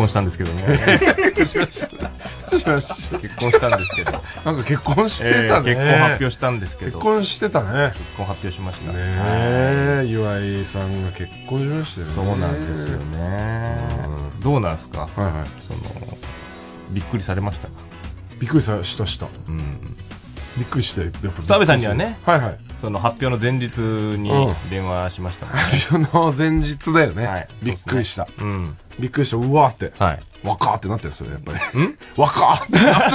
婚したんですけどね 結婚したんですけどなんか結婚してたね、結婚発表したんですけど結婚してたね結婚発表しましたねえ岩井さんが結婚しましたよねそうなんですよね、どうなんですか、はいはい、そのびっくりされましたかびっくりさしたした、うん、びっくりしてやっぱ澤部さんにはねはいはいその発表の前日に電話しました、ね、発表の前日だよね、はい、びっくりした、うん、びっくりしたうわって、はい、若ってなったよそれやっぱり若 ってなっ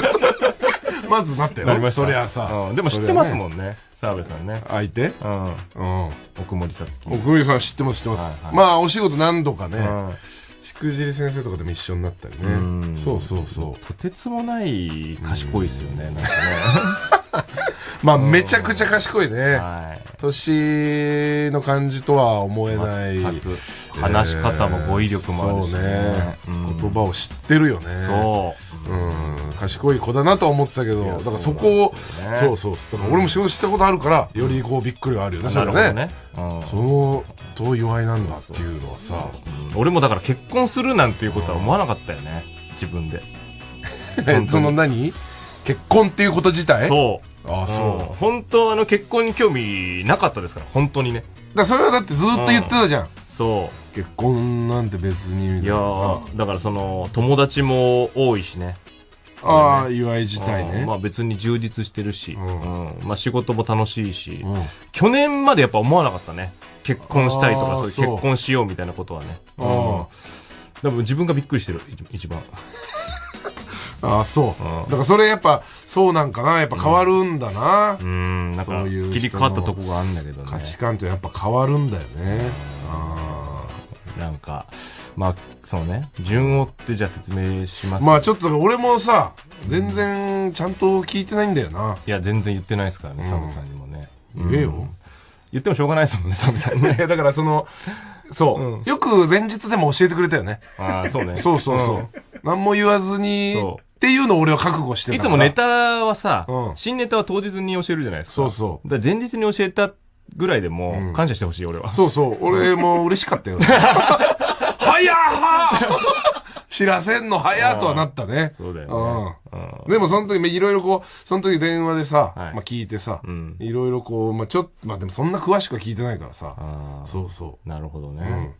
たまずなったよそりゃさ、うん、でも知ってますもんね澤部さんね相手うん、うん、奥森さつき奥森さん知ってます知ってます、はいはい、まあお仕事何度かね、うんしくじり先生とかでも一緒になったりねそうそうそうとてつもない賢いですよねなんかね まあめちゃくちゃ賢いね、はい、年の感じとは思えない、話し方も語彙力もあるしね、ね、うん、言葉を知ってるよねそううん賢い子だなとは思ってたけどだからそこをそう,、そうそうだから俺も仕事したことあるからよりこうびっくりがあるよね、そうはねそう、と祝いなんだっていうのはさ、俺もだから結婚するなんていうことは思わなかったよね自分で その何結婚っていうこと自体そうああそう、本当あの結婚に興味なかったですから本当にねだそれはだってずっと言ってたじゃん、そう結婚なんて別にいやだからその友達も多いしねああ、ね、祝い自体ね、うん、まあ別に充実してるし、うん、うん、まあ、仕事も楽しいし、うん、去年までやっぱ思わなかったね結婚したいとかそう結婚しようみたいなことはね、うん、でも自分がびっくりしてる一番 ああそう、だからそれやっぱそうなんかなやっぱ変わるんだなうんなんか切り替わったとこがあるんだけどね価値観ってやっぱ変わるんだよね、ああなんか、まあ、そうね、順を追ってじゃあ説明します、まあちょっと俺もさ、全然ちゃんと聞いてないんだよな。いや、全然言ってないですからね、サムさんにもね。うん言えよ。言ってもしょうがないですもんね、サムさんね。い やだからその、そう、よく前日でも教えてくれたよね。ああ、そうね。そうそうそう。何も言わずにっていうのを俺は覚悟してたいから。つもネタはさ、うん新ネタは当日に教えるじゃないですか。そうそうだから前日に教えたっぐらいでも感謝してほしい、俺は。そうそう、俺も嬉しかったよ。はやは知らせんのはーとはなったね。そうだよね。でもその時、いろいろこう、その時電話でさ、まあ聞いてさ、いろいろこう、まあちょっと、まあでもそんな詳しくは聞いてないからさ。そうそう。なるほどね。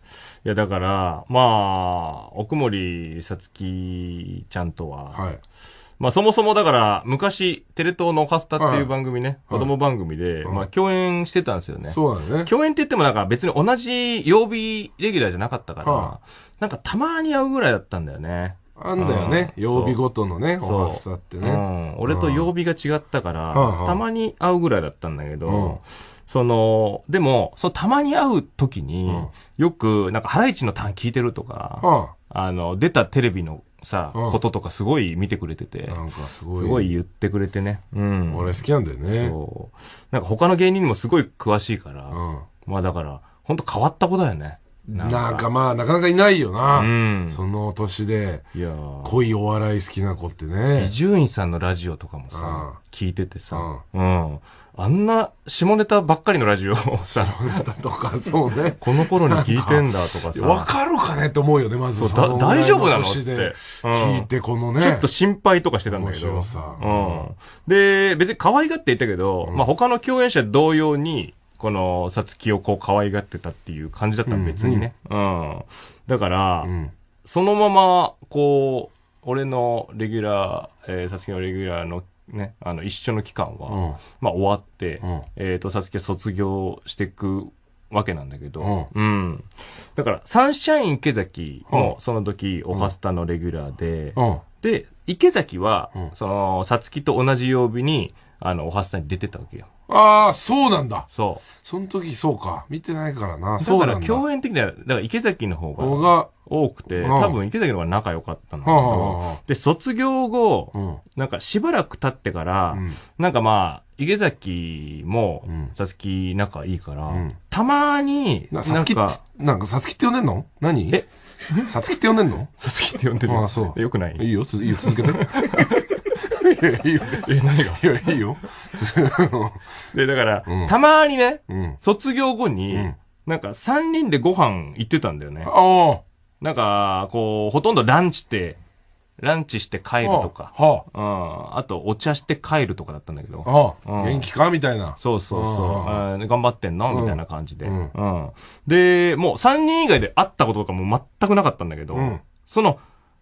いやだから、まあ、奥森さつきちゃんとは、はい。まあそもそもだから、昔、テレ東のおスタっていう番組ね、子供番組で、まあ共演してたんですよね。そうなんですね。共演って言ってもなんか別に同じ曜日レギュラーじゃなかったから、なんかたまに会うぐらいだったんだよね。あんだよね、曜日ごとのね、おはスタってね、うん。俺と曜日が違ったから、たまに会うぐらいだったんだけど、その、でも、そのたまに会う時に、よく、なんか、ハライチのターン聞いてるとか、あの、出たテレビのさ、うんこととかすごい見てくれてて、なんかすごい。すごい言ってくれてね。うん。俺好きなんだよね。そう。なんか他の芸人にもすごい詳しいから、うんまあだから、本当変わった子だよね。なんかなんかまあ、なかなかいないよな。うんその年で、いや濃いお笑い好きな子ってね。伊集院さんのラジオとかもさ、聞いててさ、うん、あんな下ネタばっかりのラジオをさ、とか、そうね。この頃に聞いてんだとかさ。わかるかねって思うよね、まずそう、大丈夫なのって。聞いて、このね、ちょっと心配とかしてたんだけど。うん。で、別に可愛がって言ったけど、まあ他の共演者同様に、この、さつきをこう可愛がってたっていう感じだったら別にね。うん。だから、そのまま、こう、俺のレギュラー、えー、さつきのレギュラーのね、あの一緒の期間は、うん、まあ終わって、うん、えっ、ー、と、サキは卒業していくわけなんだけど、うん。うん、だから、サンシャイン池崎も、その時、オハスタのレギュラーで、で、池崎は、その、さつきと同じ曜日に、あの、おはスタに出てたわけよ。ああ、そうなんだ。そう。その時、そうか。見てないからな。だから、共演的には、だから池崎の方が。多くて、多分池崎の方が仲良かったんだけど、で、卒業後、なんかしばらく経ってから、なんかまあ、池崎も、さつき仲いいから、たまに、なんか、なんかさつきって呼んでんの何えさつきって呼んでんのさつきって呼んでるあ、そう。よくないいいよ、いいよ、続けて。いや、いいよ。え、何がいや、いいよ。で、だから、たまにね、卒業後に、なんか三人でご飯行ってたんだよね。ああ。なんか、こう、ほとんどランチって、ランチして帰るとか、はあうん、あとお茶して帰るとかだったんだけど、はあうん、元気かみたいな。そうそうそう、はあ、頑張ってんの、みたいな感じで、うん、うん、で、もう3人以外で会ったこととかも全くなかったんだけど、うん、その、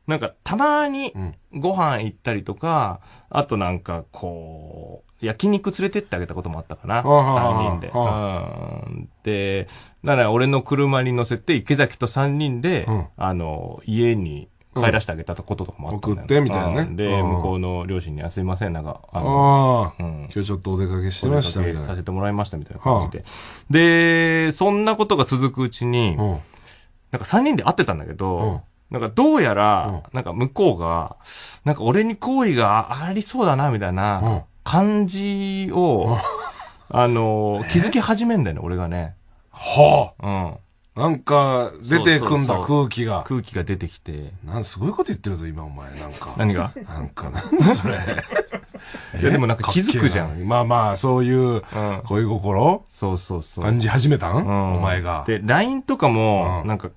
なんかたまにご飯行ったりとか、あとなんかこう、焼肉連れてってあげたこともあったかな。3人で。で、だから俺の車に乗せて池崎と3人で、うん、あの、家に帰らせてあげたこととかもあった、ね、送って、みたいなね。で、向こうの両親に、あ、すいません、なんか、あの、あうん、今日ちょっとお出かけしてましたお出かけさせてもらいました、みたいな感じで。で、そんなことが続くうちに、なんか3人で会ってたんだけど、なんかどうやら、なんか向こうが、なんか俺に好意がありそうだな、みたいな感じを、あの、気づき始めんだよね、俺がね。はあ。うん。なんか、出てくんだ、空気が。空気が出てきて。なんすごいこと言ってるぞ、今お前。なんか。何がなんか、なんだそれ。いやでもなんか気づくじゃん。まあまあ、そういう、恋心そうそうそう。感じ始めたんお前が。で、LINE とかも、なんか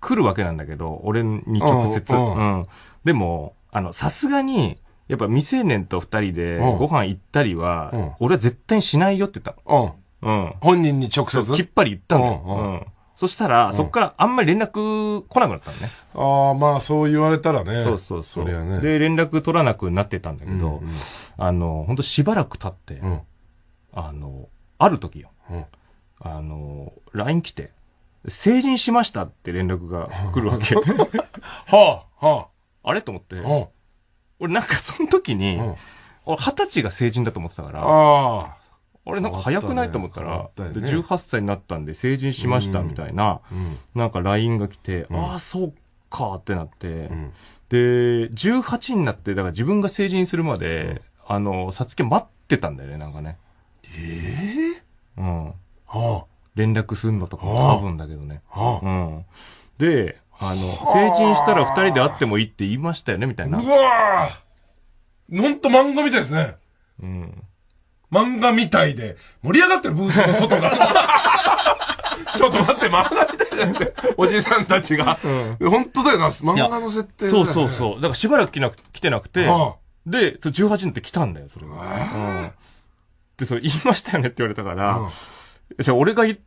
来るわけなんだけど、俺に直接。うん。でも、あの、さすがに、やっぱ未成年と二人でご飯行ったりは、俺は絶対にしないよって言ったの。うん。本人に直接きっぱり言ったのよ。うん。そしたら、そっからあんまり連絡来なくなったのね。ああ、まあそう言われたらね。そうそうそう。ね、で、連絡取らなくなってたんだけど、うんあの、本当しばらく経って、うん、あの、ある時よ。うん、あの、LINE 来て、成人しましたって連絡が来るわけ。はあ、はあ。あれと思って、俺なんかその時に、俺二十歳が成人だと思ってたから、あれなんか早くないと思ったら、18歳になったんで成人しましたみたいな、なんか LINE が来て、ああ、そうかってなって、で、18になって、だから自分が成人するまで、あの、さつき待ってたんだよね、なんかね。ええうん。はあ。連絡すんのとかも多分だけどね。はあうん、で、あの、成人したら二人で会ってもいいって言いましたよね、みたいな。うわぁほんと漫画みたいですね。うん。漫画みたいで、盛り上がってるブースの外が。ちょっと待って、漫画みたいじゃなくて、おじさんたちが。うん、本当だよな、漫画の設定、ね、そうそうそう。だからしばらく来なく来てなくて、あ、で、そ18にって来たんだよ、それが。えー、うん、で、それ言いましたよねって言われたから、うんじゃ俺が言っ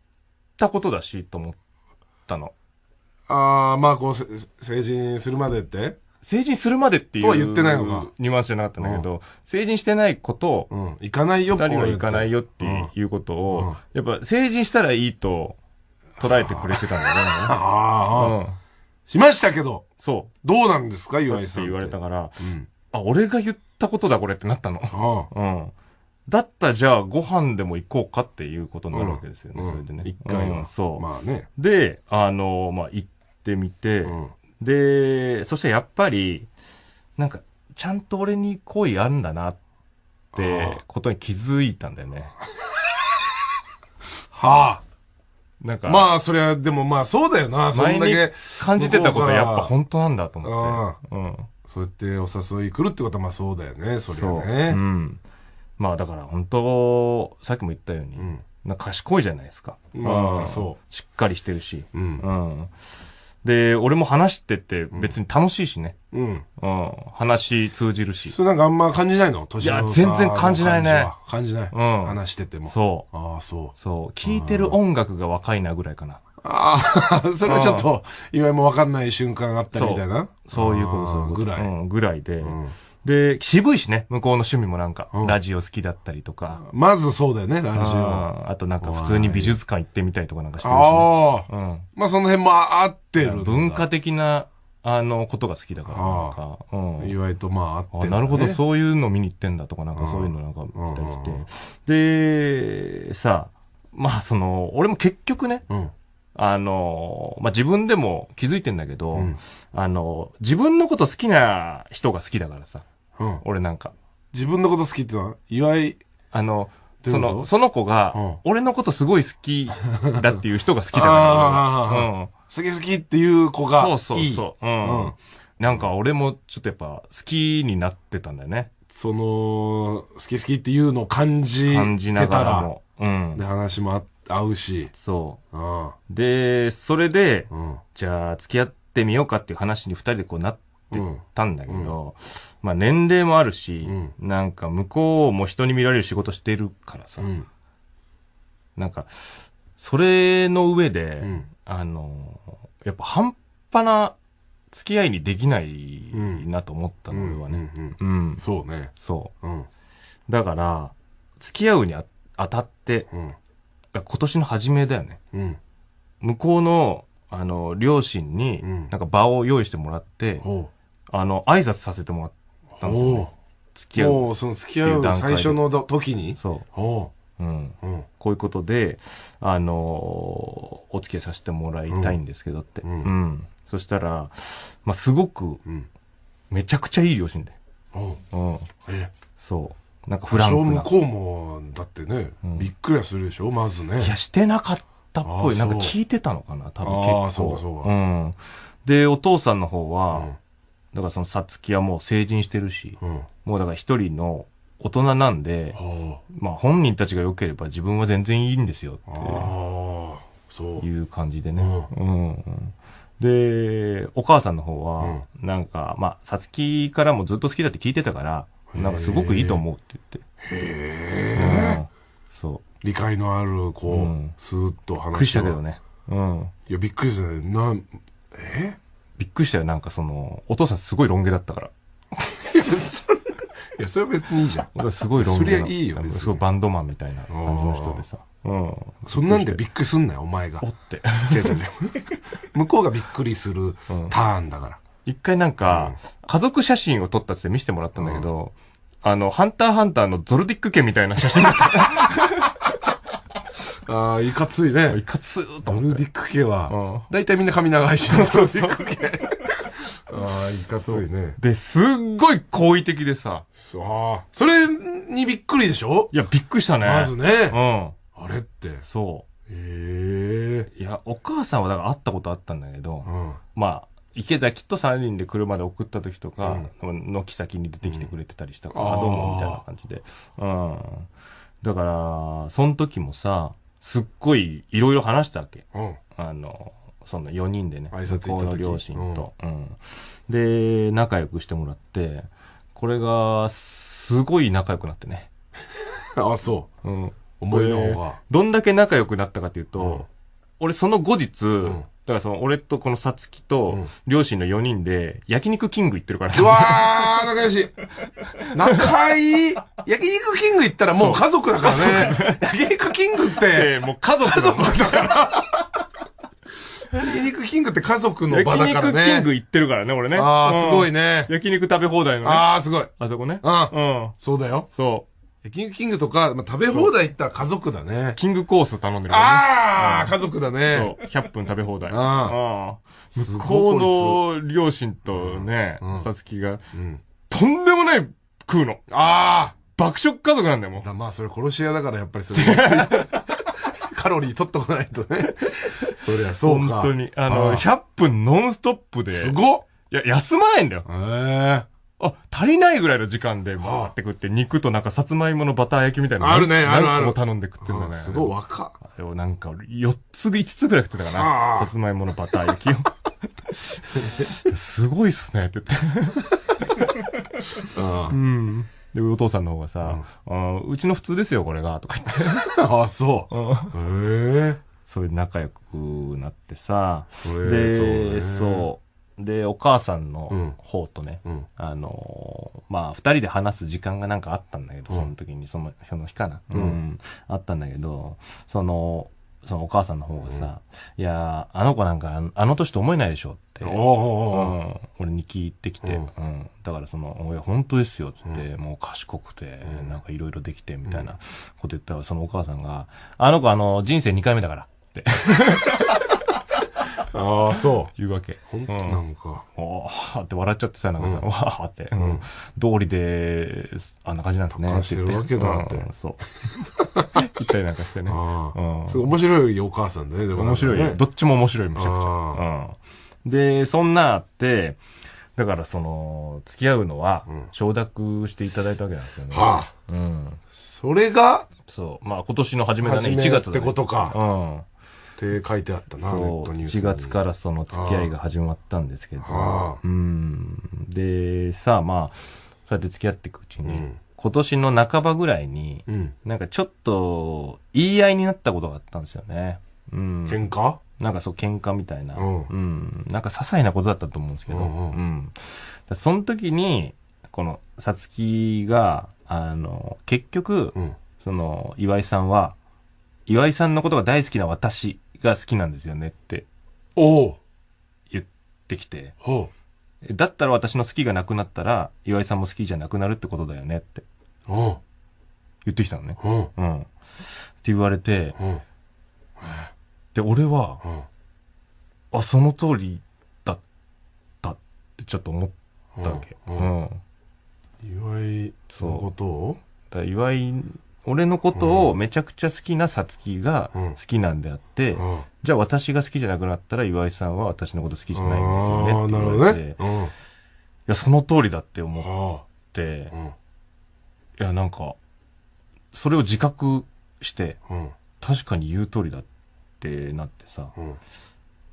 たことだし、と思ったの。ああ、まあ、こう、成人するまでって成人するまでっていう。とは言ってないのか。ニュアンスじゃなかったんだけど、うん、成人してないことを、うん、行かないよ二人は行かないよっていうことを、うん、やっぱ成人したらいいと捉えてくれてたんだよね。ああ、しましたけど。そう。どうなんですか、岩井さん。って言われたから、あ、俺が言ったことだ、これってなったの。うん。うん。だったじゃあご飯でも行こうかっていうことになるわけですよね、うん、それでね。一回は。そう。まあね。で、あの、まあ行ってみて、うん、で、そしてやっぱり、なんか、ちゃんと俺に恋あるんだなってことに気づいたんだよね。はあ。なんか。まあ、そりゃ、でもまあそうだよな、そんだけ。感じてたことやっぱ本当なんだと思って。うん。そうやってお誘い来るってことはまあそうだよね、それはね。そう。うん。まあだから本当、さっきも言ったように、うん、な賢いじゃないですか。まあ、そう。しっかりしてるし。うん。うんで、俺も話してて別に楽しいしね。うん。うん。話通じるし。それなんかあんま感じないの年のいや、全然感じないね。感じない。うん。話してても。そう。ああ、そう。そう。聴いてる音楽が若いなぐらいかな。ああ、それはちょっと、いわゆるもわかんない瞬間があったみたいな。そういうこと、そういうこと。ぐらい。うん、ぐらいで。うんで、渋いしね、向こうの趣味もなんか、うんラジオ好きだったりとか、まずそうだよね、ラジオ。ああとなんか普通に美術館行ってみたりとかなんかしてるあし、まあその辺も合ってる文化的な、あの、ことが好きだから、なんか、うん。意外とまあ合ってあなるほど、そういうの見に行ってんだとか、なんかそういうのなんか見たりして。で、さあ、まあその、俺も結局ね、うん。あの、まあ自分でも気づいてんだけど、うんあの、自分のこと好きな人が好きだからさ、うん、俺なんか。自分のこと好きってのは岩井。あの、その、その子が、俺のことすごい好きだっていう人が好きだから好き好きっていう子がそうそうそう。ん。なんか俺もちょっとやっぱ好きになってたんだよね。その、好き好きっていうのを感じ感じながらも。うん。で、話も合うし。そう。で、それで、じゃあ付き合ってみようかっていう話に二人でこうなって、たんだけど、まあ年齢もあるし、なんか向こうも人に見られる仕事してるからさ、なんか、それの上で、あの、やっぱ半端な付き合いにできないなと思ったの、俺はね。うん。そうね。そう。だから、付き合うにあたって、今年の初めだよね。向こうの、あの、両親に、なんか場を用意してもらって、あの、挨拶させてもらったんですよ、ね。付き合う。もう、その付き合う最初の時にそう。うん。うん、こういうことで、あのー、お付き合いさせてもらいたいんですけどって。うん。うん、そしたら、まあ、すごく、めちゃくちゃいい両親で。うん。そう。なんかフランクな。向こうも、だってね、びっくりはするでしょ、まずね。いや、してなかったっぽい。なんか聞いてたのかな、多分結構。ああ、そうかそうか。うん。で、お父さんの方は、だからそのさつきはもう成人してるし、うん、もうだから一人の大人なんで、まあ本人たちが良ければ自分は全然いいんですよっていう感じでね。うん、うん、で、お母さんの方は、なんか、まあ、さつきからもずっと好きだって聞いてたから、なんかすごくいいと思うって言って。へえ、うん、そう。理解のある、こう、うん、スーッと話しびっくりしたけどね。うん。いや、びっくりしすね。な、えびっくりしたよ。なんかその、お父さんすごいロン毛だったから。いや、それは別にいいじゃん。俺はすごいロン毛な。そりいいよすごいバンドマンみたいな感じの人でさ。うん。そんなんでびっくりすんなよ、お前がお。って。違う違う違う向こうがびっくりするターンだから。一回なんか、家族写真を撮ったっつって見せてもらったんだけど、あの、ハンターハンターのゾルディック家みたいな写真だった。ああ、いかついね。いかつーと思って。ルディック系は、大体みんな髪長いし、そうそうそう。ああ、いかついね。で、すっごい好意的でさ。そう。それにびっくりでしょいや、びっくりしたね。まずね。うん。あれって。そう。ええ。いや、お母さんはだから会ったことあったんだけど、まあ、池崎と3人で車で送った時とか、軒先に出てきてくれてたりしたから、あどうもみたいな感じで。うん。だから、その時もさ、すっごいいろいろ話したわけ。うん、あの、その4人でね。挨拶行った時の両親と、うん、で、仲良くしてもらって、これが、すごい仲良くなってね。あ、そう。うん。思いのほうが。どんだけ仲良くなったかというと、俺その後日、だからその、俺とこのさつきと、両親の4人で、焼肉キング行ってるからね。うわー、仲良し。仲いい。焼肉キング行ったらもう家族だからね。焼肉キングって。もう家族家族だから。焼肉キングって家族の場だからね。焼肉キング行ってるからね、俺ね。あー、すごいね。焼肉食べ放題のね。あー、すごい。あそこね。うん。うん。そうだよ。そう。焼肉キングとか、まあ、食べ放題行ったら家族だね。キングコース頼んでるね。ああ、家族だね。そう、100分食べ放題。ああ。向こうの両親とね、さつきが、うん、とんでもない食うの。ああ。爆食家族なんだよ、もう。まあ、それ殺し屋だから、やっぱりそれ。カロリー取っとかないとね。そりゃそうか。本当に。あの、あ100分ノンストップで。すごっいや、休まないんだよ。へえあ、足りないぐらいの時間で、わーって食って、肉となんかさつまいものバター焼きみたいな。あるね、あるある。も頼んで食ってんだね。すごい若。あれをなんか、4つ、5つぐらい食ってたかな。さつまいものバター焼きを。すごいっすね、って言って。うん。で、お父さんの方がさ、ううちの普通ですよ、これが、とか言って。あ、そう。へえ。それで仲良くなってさ、で、そう。で、お母さんの方とね、うんあのー、まあ、二人で話す時間がなんかあったんだけど、その時に、その、その日かな、うん、うん、あったんだけど、その、そのお母さんの方がさ、いやあの子なんかあの年と思えないでしょって、うん、俺に聞いてきて、うんだからその、いや、本当ですよって言って、もう賢くて、なんかいろいろできて、みたいなこと言ったら、そのお母さんが、あの子あの、人生2回目だからって。ああ、そう。いうわけ。本当なんか。あうん、って笑っちゃってさ、なんか、うん、わあって、うん、通りで、あんな感じなんですね。ってってるわけだって。うん、そう。言 ったりなんかしてね。うん、すごい面白いお母さんだね、でも、ね、面白い。どっちも面白い、めちゃくちゃ。うん、で、そんなあって、だからその、付き合うのは、承諾していただいたわけなんですよね。はあ。うん。それがそう。まあ今年の初めだね、1月ね。ってことか。うん。って書いてあったな、ネットニュース1月からその付き合いが始まったんですけど、うん。で、さあまあ、そうやって付き合っていくうちに、うん、今年の半ばぐらいに、うん、なんかちょっと言い合いになったことがあったんですよね。うん。喧嘩なんかそう、喧嘩みたいな。うん、うん。なんか些細なことだったと思うんですけど。うん、うん、その時に、この、さつきが、あの、結局、うん、その、岩井さんは、岩井さんのことが大好きな私が好きなんですよねってお言ってきて、だったら私の好きがなくなったら、岩井さんも好きじゃなくなるってことだよねって。言ってきたのね。うん。って言われて、で、俺は、あ、その通りだったってちょっと思ったわけ。うん。岩井のことを岩井俺のことをめちゃくちゃ好きなさつきが好きなんであって、うんうん、じゃあ私が好きじゃなくなったら岩井さんは私のこと好きじゃないんですよねって言われて、ねうん、いや、その通りだって思って、いや、なんか、それを自覚して、確かに言う通りだってなってさ、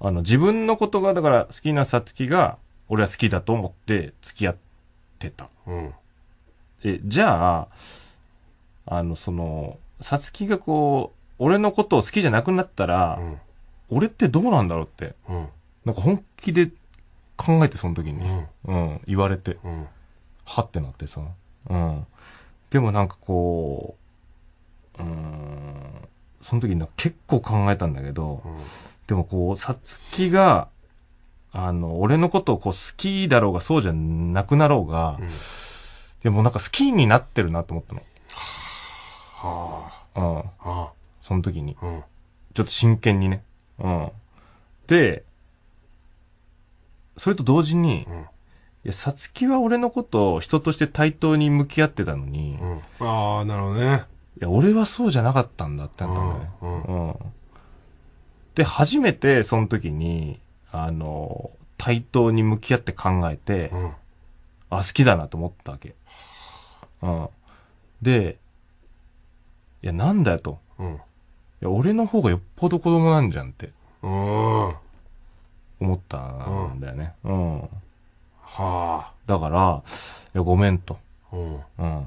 あの、自分のことが、だから好きなさつきが、俺は好きだと思って付き合ってた。え、じゃあ、あの、その、さつきがこう、俺のことを好きじゃなくなったら、俺ってどうなんだろうって、なんか本気で考えて、その時に、うん言われて、はってなってさ、うん。でもなんかこう、うん、その時に結構考えたんだけど、でもこう、さつきが、あの、俺のことをこう好きだろうがそうじゃなくなろうが、でもなんか好きになってるなと思ったの。はあ。うん。はあ。その時に。うん。ちょっと真剣にね。うん。で、それと同時に、うん、いや、さつきは俺のことを人として対等に向き合ってたのに、うん、ああ、なるほどね。いや、俺はそうじゃなかったんだってなったんだね。うん、うん、で、初めてその時に、あの、対等に向き合って考えて、うん、あ、好きだなと思ったわけ。うん。で、いや、なんだよと。うん。いや、俺の方がよっぽど子供なんじゃんってうん。思ったんだよね。うん。はあ。だから、いや、ごめんと。うん。うん。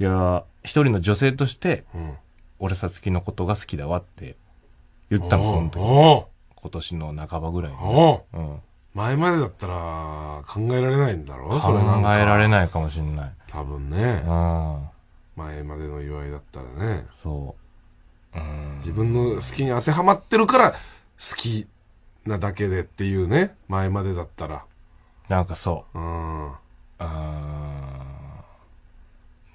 いや、一人の女性として、うん。俺さつきのことが好きだわって言ったの、その時。ん。今年の半ばぐらいに。うん。前までだったら考えられないんだろう考えられないかもしんない。多分ね。うん。前までの祝いだったらねそう自分の好きに当てはまってるから好きなだけでっていうね前までだったらなんかそううん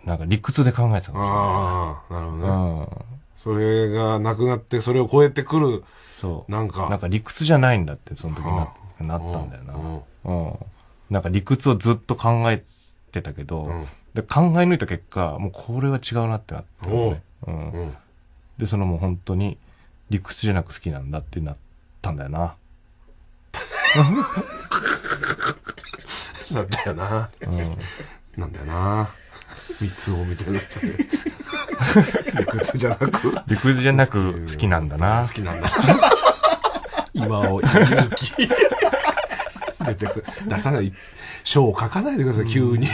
なんか理屈で考えてたんだ、ああなるほどねそれがなくなってそれを超えてくるそうなんかなんか理屈じゃないんだってその時ななったんだよなうんなんか理屈をずっと考えてたけど、うんで考え抜いた結果もうこれは違うなってなって、ね、うんうん、でそのもう本当に理屈じゃなく好きなんだってなったんだよな なんだよな、うん、なんだよな三つをみたいな 理屈じゃなく理屈じゃなく好きなんだな好きなんだ 今を勇気出てく出さない章を書かないでください、急に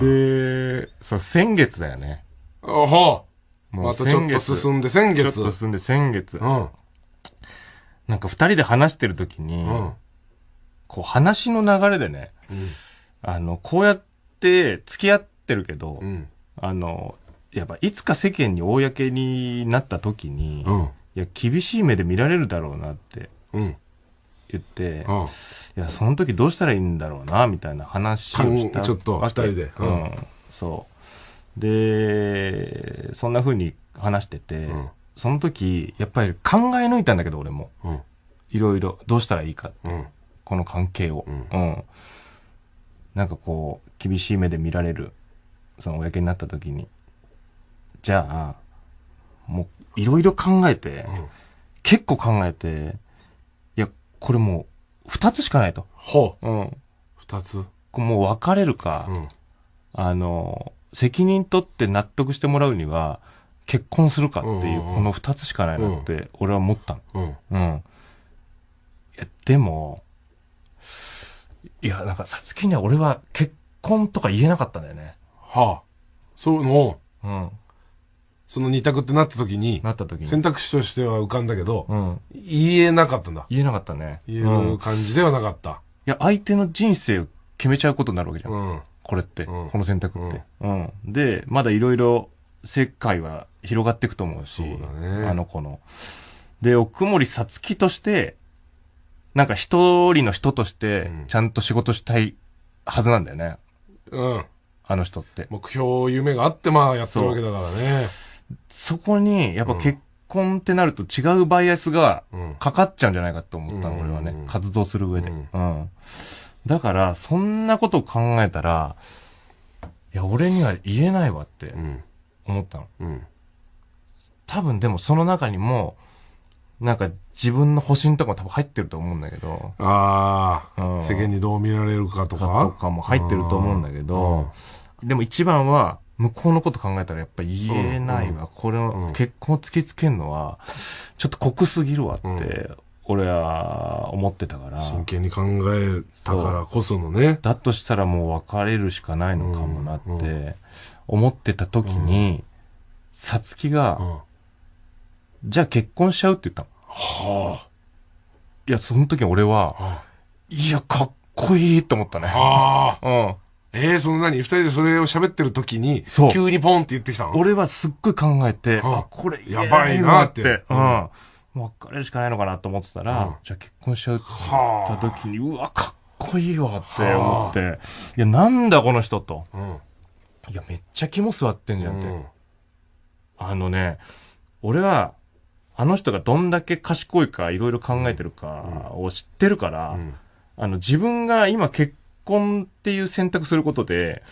で、そう、先月だよね。あはもうまたちょっと進んで先月。ちょっと進んで先月。うん。なんか二人で話してるときに、うん、こう話の流れでね、うん、あの、こうやって付き合ってるけど、うん、あの、やっぱいつか世間に公になった時に、うん、いや、厳しい目で見られるだろうなって、うん、言って、うん、いや、その時どうしたらいいんだろうな、みたいな話をしたちょっと、2人で、うん。うん。そう。で、そんなふうに話してて、うん、その時、やっぱり考え抜いたんだけど、俺も。いろいろ、どうしたらいいかって。この関係を。うん。なんかこう、厳しい目で見られる、その、公になった時に。じゃあ、もう、いろいろ考えて、結構考えて、これもう、二つしかないと。ほう。うん。二つ。もう別れるか、うん、あの、責任取って納得してもらうには、結婚するかっていう、この二つしかないなって、俺は思ったの。うん。うん、いや、でも、いや、なんか、さつきには俺は結婚とか言えなかったんだよね。はあ。そういうの、を。うん。その二択ってなった時に、なった時に選択肢としては浮かんだけど、うん言えなかったんだ。言えなかったね。言えうる感じではなかった。いや、相手の人生を決めちゃうことになるわけじゃん。うん。これって、うんこの選択って。うん。で、まだいろいろ世界は広がっていくと思うし、そうだねあの子の。で、奥森さつきとして、なんか一人の人としてちゃんと仕事したいはずなんだよね。うん。あの人って。目標、夢があって、まあ、やってるわけだからね。そこに、やっぱ結婚ってなると違うバイアスがかかっちゃうんじゃないかと思ったの、俺はね。活動する上で。うん。だから、そんなことを考えたら、いや、俺には言えないわって思ったの。うん。多分でもその中にも、なんか自分の保身とかも多分入ってると思うんだけど。ああ、うん、世間にどう見られるかとか。とかも入ってると思うんだけど、うん、でも一番は、向こうのこと考えたらやっぱ言えないわ。これを結婚を突きつけるのは、ちょっと酷すぎるわって、俺は思ってたから。真剣に考えたからこそのね。だとしたらもう別れるしかないのかもなって、思ってた時に、さつきが、じゃあ結婚しちゃうって言ったの。はあ。いや、その時俺は、いや、かっこいいと思ったね。はあ。うん。えー、その何二人でそれを喋ってる時に、急にポンって言ってきたの俺はすっごい考えて、はあ、あこれやばいなって。ん。てうん。別れるしかないのかなと思ってたら、うん、じゃあ結婚しちゃうって言った時に、はあ、うわ、かっこいいわって思って、はあ、いや、なんだこの人と。うん、いや、めっちゃ肝座ってんじゃんって。うん、あのね、俺は、あの人がどんだけ賢いか、いろいろ考えてるかを知ってるから、あの、自分が今結婚っていう選択することで、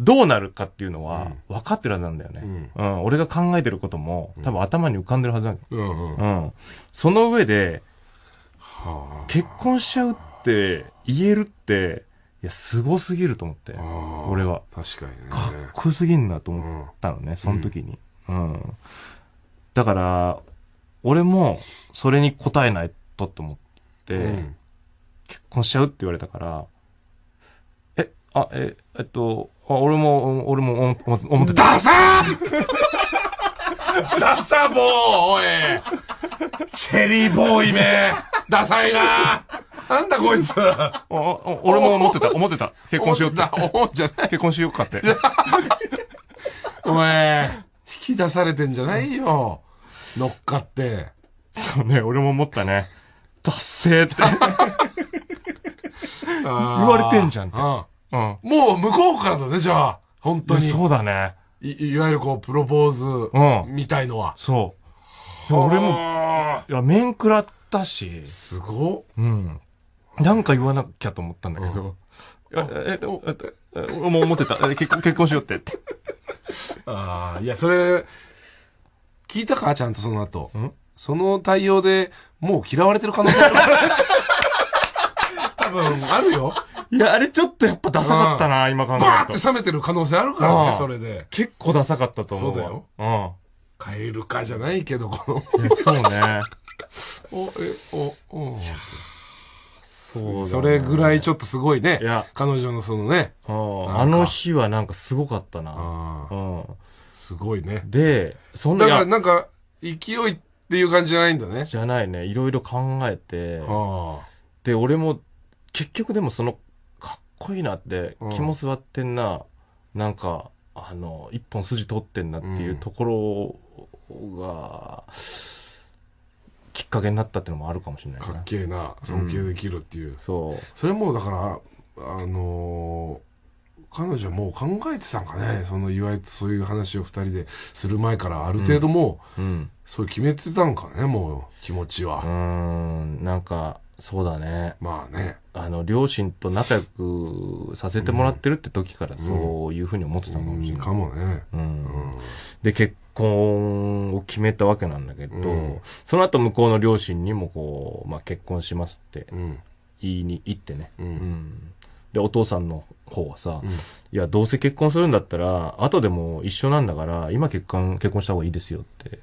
どうなるかっていうのは分かってるはずなんだよね。うん。俺が考えてることも多分頭に浮かんでるはずなんだよ。うん。その上で、結婚しちゃうって言えるって、いや、すごすぎると思って。俺は。確かにね。かっこよすぎんなと思ったのね、うん、その時に。うん、うん、だから、俺も、それに応えないとと思って、うん、結婚しちゃうって言われたから、あ、え、えっと、あ俺も、俺も思思思って、ダサー ダサボーおいチェリーボーイめダサいななんだこいつおお俺も思ってた、思ってた。結婚しようって。おじゃ結婚しようかって。お前、引き出されてんじゃないよ。乗っかって。そうね、俺も思ったね。達成って。言われてんじゃんって。もう向こうからだね、じゃあ。本当に。そうだね。い、いわゆるこう、プロポーズ、うん。みたいのは。そう。俺も、いや、面食らったし。すごうん。なんか言わなきゃと思ったんだけど。え、え、え、え、え、もう思ってた。結婚、結婚しようって。ああ、いや、それ、聞いたかちゃんとその後。んその対応で、もう嫌われてる可能性ある。多分、あるよ。いや、あれちょっとやっぱダサかったな、今考えると。バーって冷めてる可能性あるからね、それで。結構ダサかったと思う。そうだよ。うん。変えるかじゃないけど、この。そうね。お、え、お、お。そう、それぐらいちょっとすごいね。いや。彼女のそのね。あの日はなんかすごかったな。うん。すごいね。で、そんな。だからなんか、勢いっていう感じじゃないんだね。じゃないね。いろいろ考えて。で、俺も、結局でもそのこいいなって気も座ってんな、うん、なんかあの一本筋通ってんなっていうところが、うん、きっかけになったっていうのもあるかもしれないかっけえな尊敬できるっていう、うん、そうそれもだからあのー、彼女はもう考えてたんかねそのいわゆるそういう話を2人でする前からある程度もう、うん、そう決めてたんかねもう気持ちはうんなんかそうだね。まあね。あの、両親と仲良くさせてもらってるって時からそういうふうに思ってたのかもしれない。かもね。うん。で、結婚を決めたわけなんだけど、うん、その後向こうの両親にもこう、まあ結婚しますって言いに行ってね。うん、うんで、お父さんの方はさ、うん、いや、どうせ結婚するんだったら、後でも一緒なんだから、今結婚、結婚した方がいいですよって。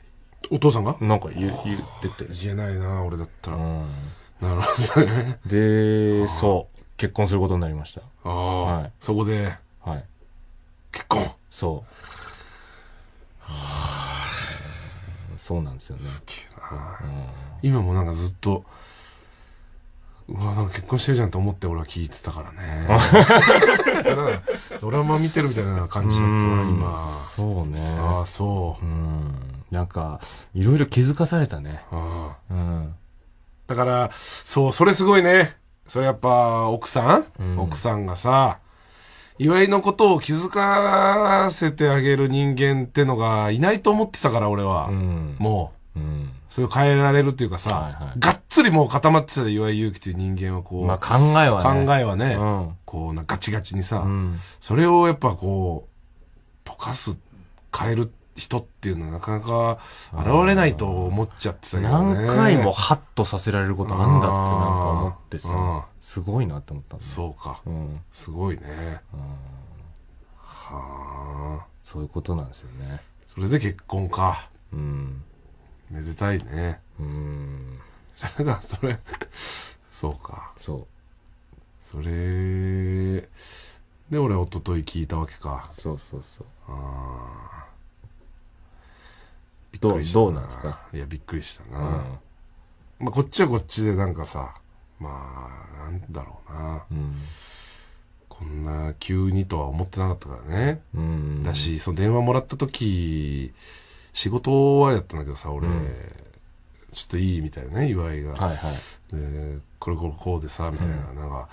お父さんがなんか言言ってて。言えないな、俺だったら。うんなるほどね。で、そう、結婚することになりました。ああ、はい、そこで、はい、結婚そう。はあ、そうなんですよね。好きな、うん、今もなんかずっと、うわなんか結婚してるじゃんと思って俺は聞いてたからね ドラマ見てるみたいな感じだったな今そうねああそううんなんかいろいろ気づかされたねうんだから、そう、それすごいね。それやっぱ、奥さん、うん、奥さんがさ、岩井のことを気づかせてあげる人間ってのがいないと思ってたから、俺は。うん、もう。うん、それを変えられるっていうかさ、はいはい、がっつりもう固まってた岩井勇気という人間はこう、まあ、考えはね、考えはね、うん、こうガチガチにさ、それをやっぱこう、溶かす、変えるっ人っていうのはなかなか現れないと思っちゃってたけどね。何回もハッとさせられることあんだってなんか思ってさ、すごいなって思ったんだそうか。うん、すごいね。はあ。そういうことなんですよね。それで結婚か。うん。めでたいね。うん。それだ、それ、そうか。そう。それ、で、俺、一昨日聞いたわけか。そうそうそう。ああ。どうどうなんですかいやびっくりしたな、まあ、こっちはこっちでなんかさまあなんだろうな、うんこんな急にとは思ってなかったからね、うん、だしその電話もらった時仕事終わりだったんだけどさ俺、うん、ちょっといいみたいなね岩井が、はいはい、これこれこうでさみたいな、うん、なんか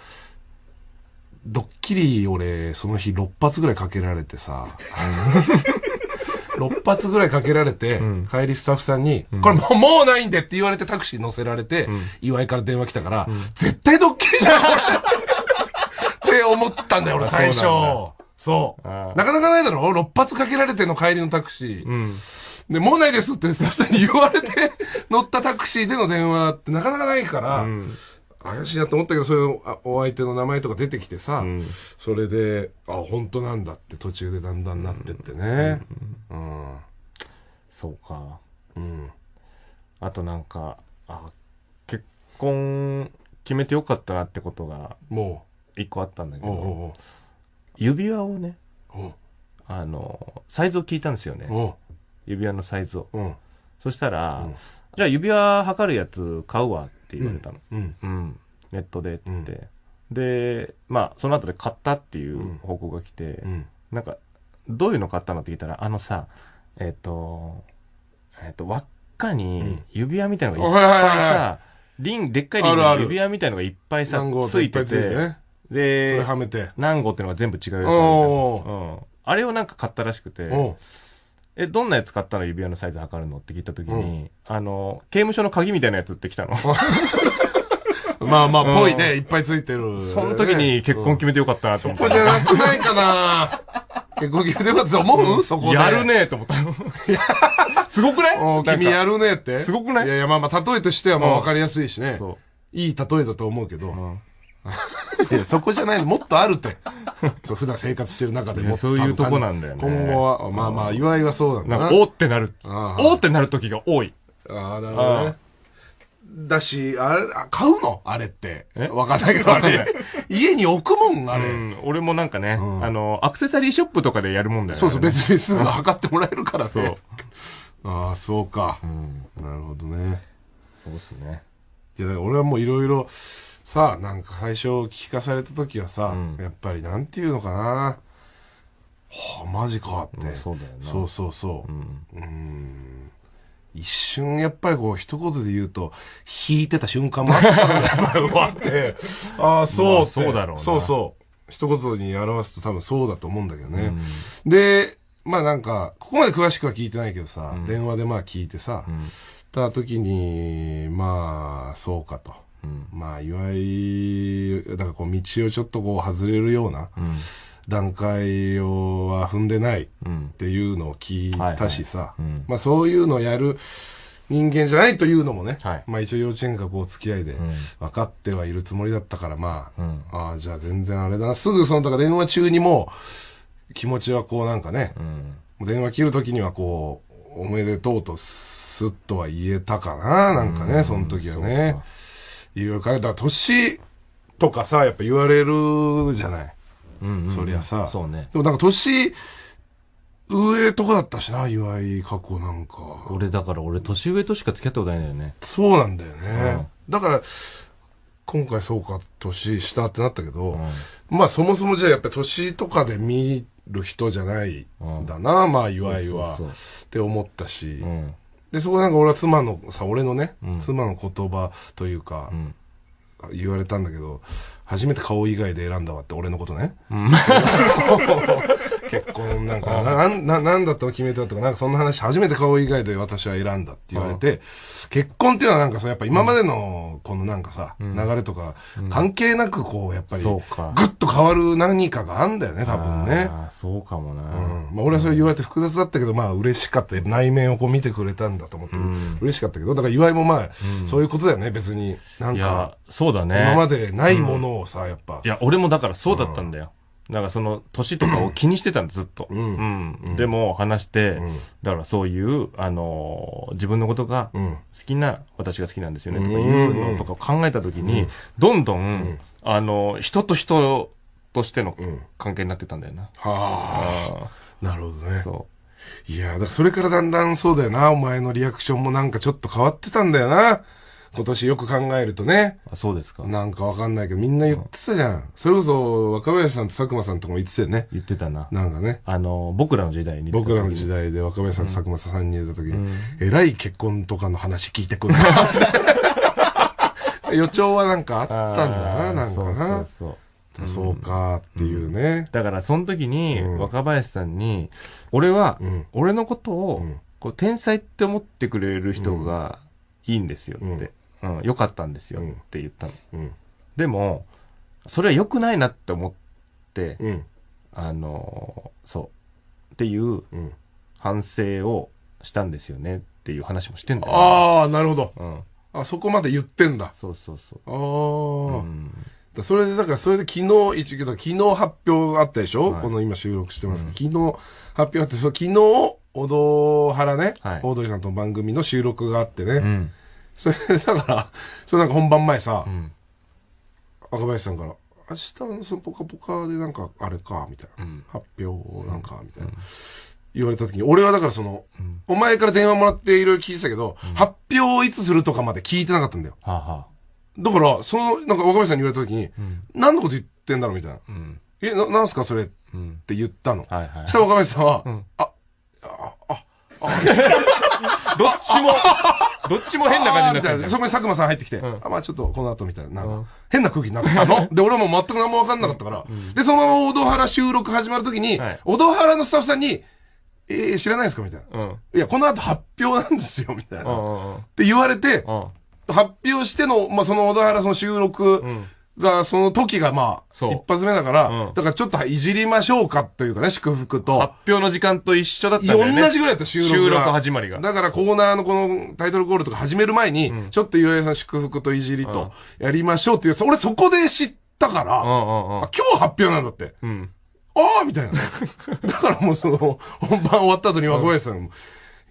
ドッキリ俺その日6発ぐらいかけられてさ 6発ぐらいかけられて、帰りスタッフさんに、これもうもうないんでって言われてタクシー乗せられて、岩井から電話来たから、絶対ドッキリじゃん、って思ったんだよ、俺最初。そうなかなかないだろ ?6 発かけられての帰りのタクシー。うんで、もうないですってスタッフさんに言われて乗ったタクシーでの電話ってなかなかないから、うん、怪しいなと思ったけど、そういうお相手の名前とか出てきてさ、うん、それで、あ、本当なんだって途中でだんだんなってってね。うん。うん、そうか。うん。あとなんか、あ、結婚決めてよかったなってことが、もう、一個あったんだけど、指輪をね、あの、サイズを聞いたんですよね。指輪のサイズを。そしたら、じゃあ指輪測るやつ買うわって。って言われたの、うんネットでってって、でまあその後で買ったっていう報告が来て、うん、なんかどういうの買ったのって聞いたらあのさえっ、ー、とえっ、ー、と輪っかに指輪みたいなのがいっぱいさ、リンでっかいリンの指輪みたいのがいっぱいさついててでそれはめて何号っていうのが全部違うやつうん、あれをなんか買ったらしくてえ、どんなやつ買ったら指輪のサイズ測るのって聞いたときに、うん、あの、刑務所の鍵みたいなやつってきたの。まあまあ、ぽいね、いっぱいついてる。その時に結婚決めてよかったなと思った。そこじゃなくないかな結婚決めてよかったと思うそこで。やるねえと思ったの。すごくない君やるねえって。すごくないいやいや、まあまあ、例えとしてはまあわかりやすいしね。そう。いい例えだと思うけど。うんいやそこじゃないもっとあるってそう普段生活してる中でもそういうとこなんだよね今後はまあまあ岩井はそうなんだなおってなるおってなる時が多いああなるほどねだし、あれ、買うのあれって。わかんないけど、あれ。家に置くもん、あれ。うん、俺もなんかね、うん、あの、アクセサリーショップとかでやるもんだよね。そうそう、別にすぐ測ってもらえるからね。そう。ああ、そうか、うん。なるほどね。そうっすね。いや、俺はもういろいろ、さなんか最初聞かされた時はさ、うんやっぱりなんていうのかな、はあ、マジかって、そうだよなそうそうそう、うんうん一瞬やっぱりこう一言で言うと引いてた瞬間もあった っって ああそう、まあそうだろうなそうそう一言に表すと多分そうだと思うんだけどね、でまあなんかここまで詳しくは聞いてないけどさ、電話でまあ聞いてさ、た時にまあそうかとまあいわゆるだからこう道をちょっとこう外れるような段階をは踏んでないっていうのを聞いたしさ、まあ、そういうのをやる人間じゃないというのもね、はい、まあ一応幼稚園がこう付き合いで分かってはいるつもりだったからまあ、うん、ああじゃあ全然あれだなすぐそのだから電話中にも気持ちはこうなんかね、うん、電話切るときにはこうおめでとうとすっとは言えたかななんかね、うん、その時はね。いうか、ら、年とかさ、やっぱ言われるじゃない。うんうん、そりゃさ。そうね。でもなんか年、上とかだったしな、岩井過去なんか。俺だから俺年上としか付き合ったことないんだよね。そうなんだよね。うん、だから、今回そうか、年下ってなったけど、うん、まあそもそもじゃあやっぱ年とかで見る人じゃないんだな、うん、まあ岩井は。って思ったし。うんで、そこなんか俺は妻の、さ、俺のね、うん妻の言葉というか、ん言われたんだけど、初めて顔以外で選んだわって、俺のことね。結婚なんか、な、な、なんだったの決めたとか、なんかそんな話初めて顔以外で私は選んだって言われて、結婚っていうのはなんかさ、やっぱ今までの、このなんかさ、流れとか、関係なくこう、やっぱり、そうか。ぐっと変わる何かがあんだよね、多分ね。そうかもな。うん。まあ俺はそれ言われて複雑だったけど、まあ嬉しかった。内面をこう見てくれたんだと思って、嬉しかったけど、だから岩井もまあ、そういうことだよね、別に。なんか、そうだね。今までないものをさ、やっぱ。いや、俺もだからそうだったんだよ。なんかその年とかを気にしてたんずっと。うん。うん、でも話して、うん、だからそういう、あの自分のことが好きな、私が好きなんですよね、とかいうのとかを考えたときに、どんどん、あの人と人としての関係になってたんだよな。はあ。なるほどね。そう。いやだからそれからだんだんそうだよな。お前のリアクションもなんかちょっと変わってたんだよな。今年よく考えるとね。あ、そうですか。なんかわかんないけど、みんな言ってたじゃん。それこそ、若林さんと佐久間さんとかも言ってたよね。言ってたな。なんかね。あの、僕らの時代に。僕らの時代で若林さんと佐久間さんに言った時に、うん、えらい結婚とかの話聞いてくる 予兆はなんかあったんだな、なんかな。そうそうそうそうかっていうね、うんだからその時に若林さんに、俺は、俺のことをこう天才って思ってくれる人がいいんですよってうん、良かったんですよって言ったの。うん、でも、それはよくないなって思って、うん、あの、そう、っていう反省をしたんですよねっていう話もしてんだよ、ね、ああ、なるほど。うん、あ、そこまで言ってんだ。そうそうそう。ああ。それで、だからそれで昨日、一昨日発表があったでしょ、はい、この今収録してます、うん、昨日発表あって、その昨日、小戸原ね、はい、オードリーさんとの番組の収録があってね、うん、それ だからそれなんか本番前さ、うん赤林さんから「明日のそのポカポカでなんかあれか」みたいな、うん発表なんか」みたいな、言われた時に俺はだからその、うんお前から電話もらっていろいろ聞いてたけど、発表をいつするとかまで聞いてなかったんだよはあはだからそのなんか若林さんに言われた時に「ん何のこと言ってんだろ」う、みたいなうん「えななんすかそれ」っうんて言ったの、はいはいしたら若林さんは「うんああああどっちも、どっちも変な感じになってる。そこに佐久間さん入ってきて、うん、あ、まあちょっとこの後みたいな、なんか、変な空気になったの。で、俺も全く何もわかんなかったから、うん、で、そのまま小戸原収録始まるときに、はい、小戸原のスタッフさんに、えー、知らないですかみたいな、いや、この後発表なんですよ、みたいな。って言われて、発表しての、まあ、その小田原その収録、うんが、その時がまあ、そう一発目だから、うんだからちょっといじりましょうかというかね、祝福と発。表の時間と一緒だったんだよね。同じぐらいだった収録が収録始まりが。だからコーナーのこのタイトルコールとか始める前に、ちょっと岩井さん祝福といじりとやりましょうっていう、そ俺そこで知ったから、うんうんうんあ今日発表なんだって。うん。ああみたいな。だからもうその、本番終わった後に若林さんが、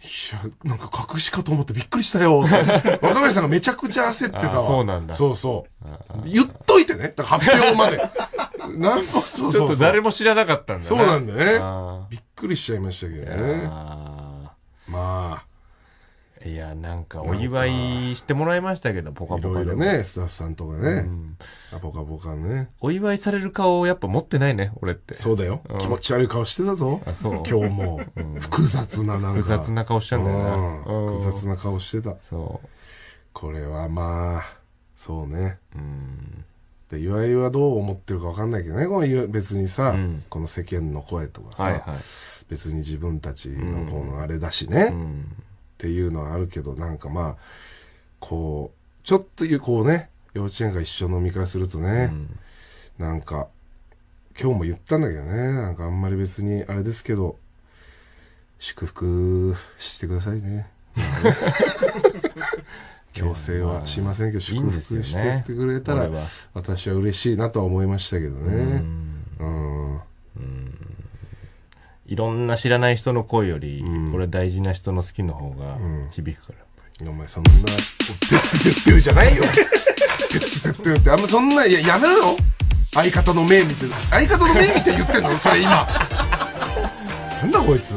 いや、なんか隠しかと思ってびっくりしたよ。若林さんがめちゃくちゃ焦ってたわ。そうなんだそうそう。言っといてね。か発表まで。なんそうそうちそょっうと誰も知らなかったんだね。そうなんだね。びっくりしちゃいましたけどね。まあ、いやなんかお祝いしてもらいましたけど「ぽかぽか」いろいろねスタッフさんとかね「ぽかぽか」ねお祝いされる顔やっぱ持ってないね俺ってそうだよ、うん、気持ち悪い顔してたぞあそう今日も、うん、複雑ななんか複雑な顔しちゃうんだよな、うん、複雑な顔してたそうこれはまあそうねうんで岩井はどう思ってるか分かんないけどねこの別にさ、うん、この世間の声とかさ、はいはい、別に自分たちのこのあれだしね、うんっていうのはあるけど、なんかまあ、こう、ちょっというこうね、幼稚園が一緒の飲みらするとね、うん、なんか、今日も言ったんだけどね、なんかあんまり別にあれですけど、祝福してくださいね。強制はしませんけど、祝福してってくれたら、私は嬉しいなとは思いましたけどね。うん。うんいろんな知らない人の声より、うん、俺は大事な人の好きの方が響くから、うん、お前そんな「ドゥドゥドゥ」じゃないよ「ドゥドゥドゥ」ってあんまそんないややめろ相方の目見て相方の目見て言ってんのそれ今なんだこいつ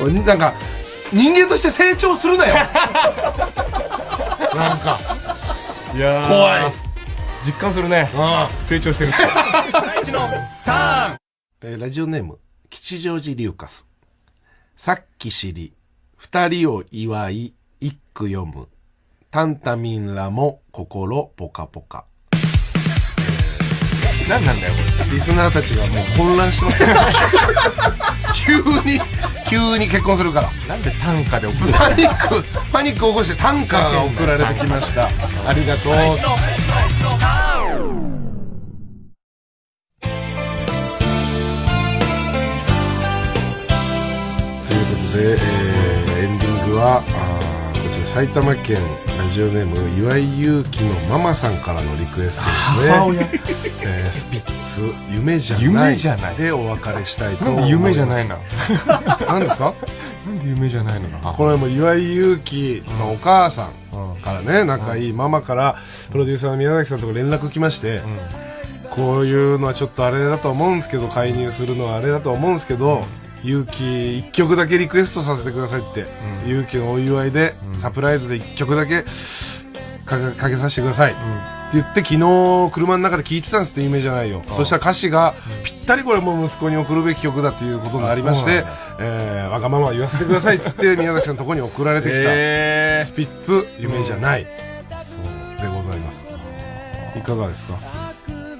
俺なんか人間として成長するなよなんかいや怖い実感するねああ成長してる第一のえー、ラジオネーム吉祥寺リューカス。さっき知り、二人を祝い、一句読む。タンタミンらも心ポカポカ。何なんだよ、これ。リスナーたちがもう混乱してます 急に、急に結婚するから。なんで短歌で送るパニック、パニック起こして短歌が送られてきました。ありがとう。で、えー、エンディングはあこちら埼玉県ラジオネーム岩井勇気のママさんからのリクエストですね、えー、スピッツ「夢じゃない」夢じゃないでお別れしたいと思います夢じゃないな何ですかなんで夢じゃないの これも岩井勇気のお母さんからね、うん、仲いいママからプロデューサーの宮崎さんとか連絡来まして、うんこういうのはちょっとあれだと思うんですけど介入するのはあれだと思うんですけど、うん勇気1曲だけリクエストさせてくださいって、うん、勇気のお祝いで、うん、サプライズで1曲だけかかけさせてください、うん、って言って昨日車の中で聞いてたんですって夢じゃないよそしたら歌詞がぴったりこれも息子に送るべき曲だということになりまして、えー、わがまま言わせてくださいっつって宮崎さんのとこに送られてきた、スピッツ夢じゃない、そうでございますいかがですか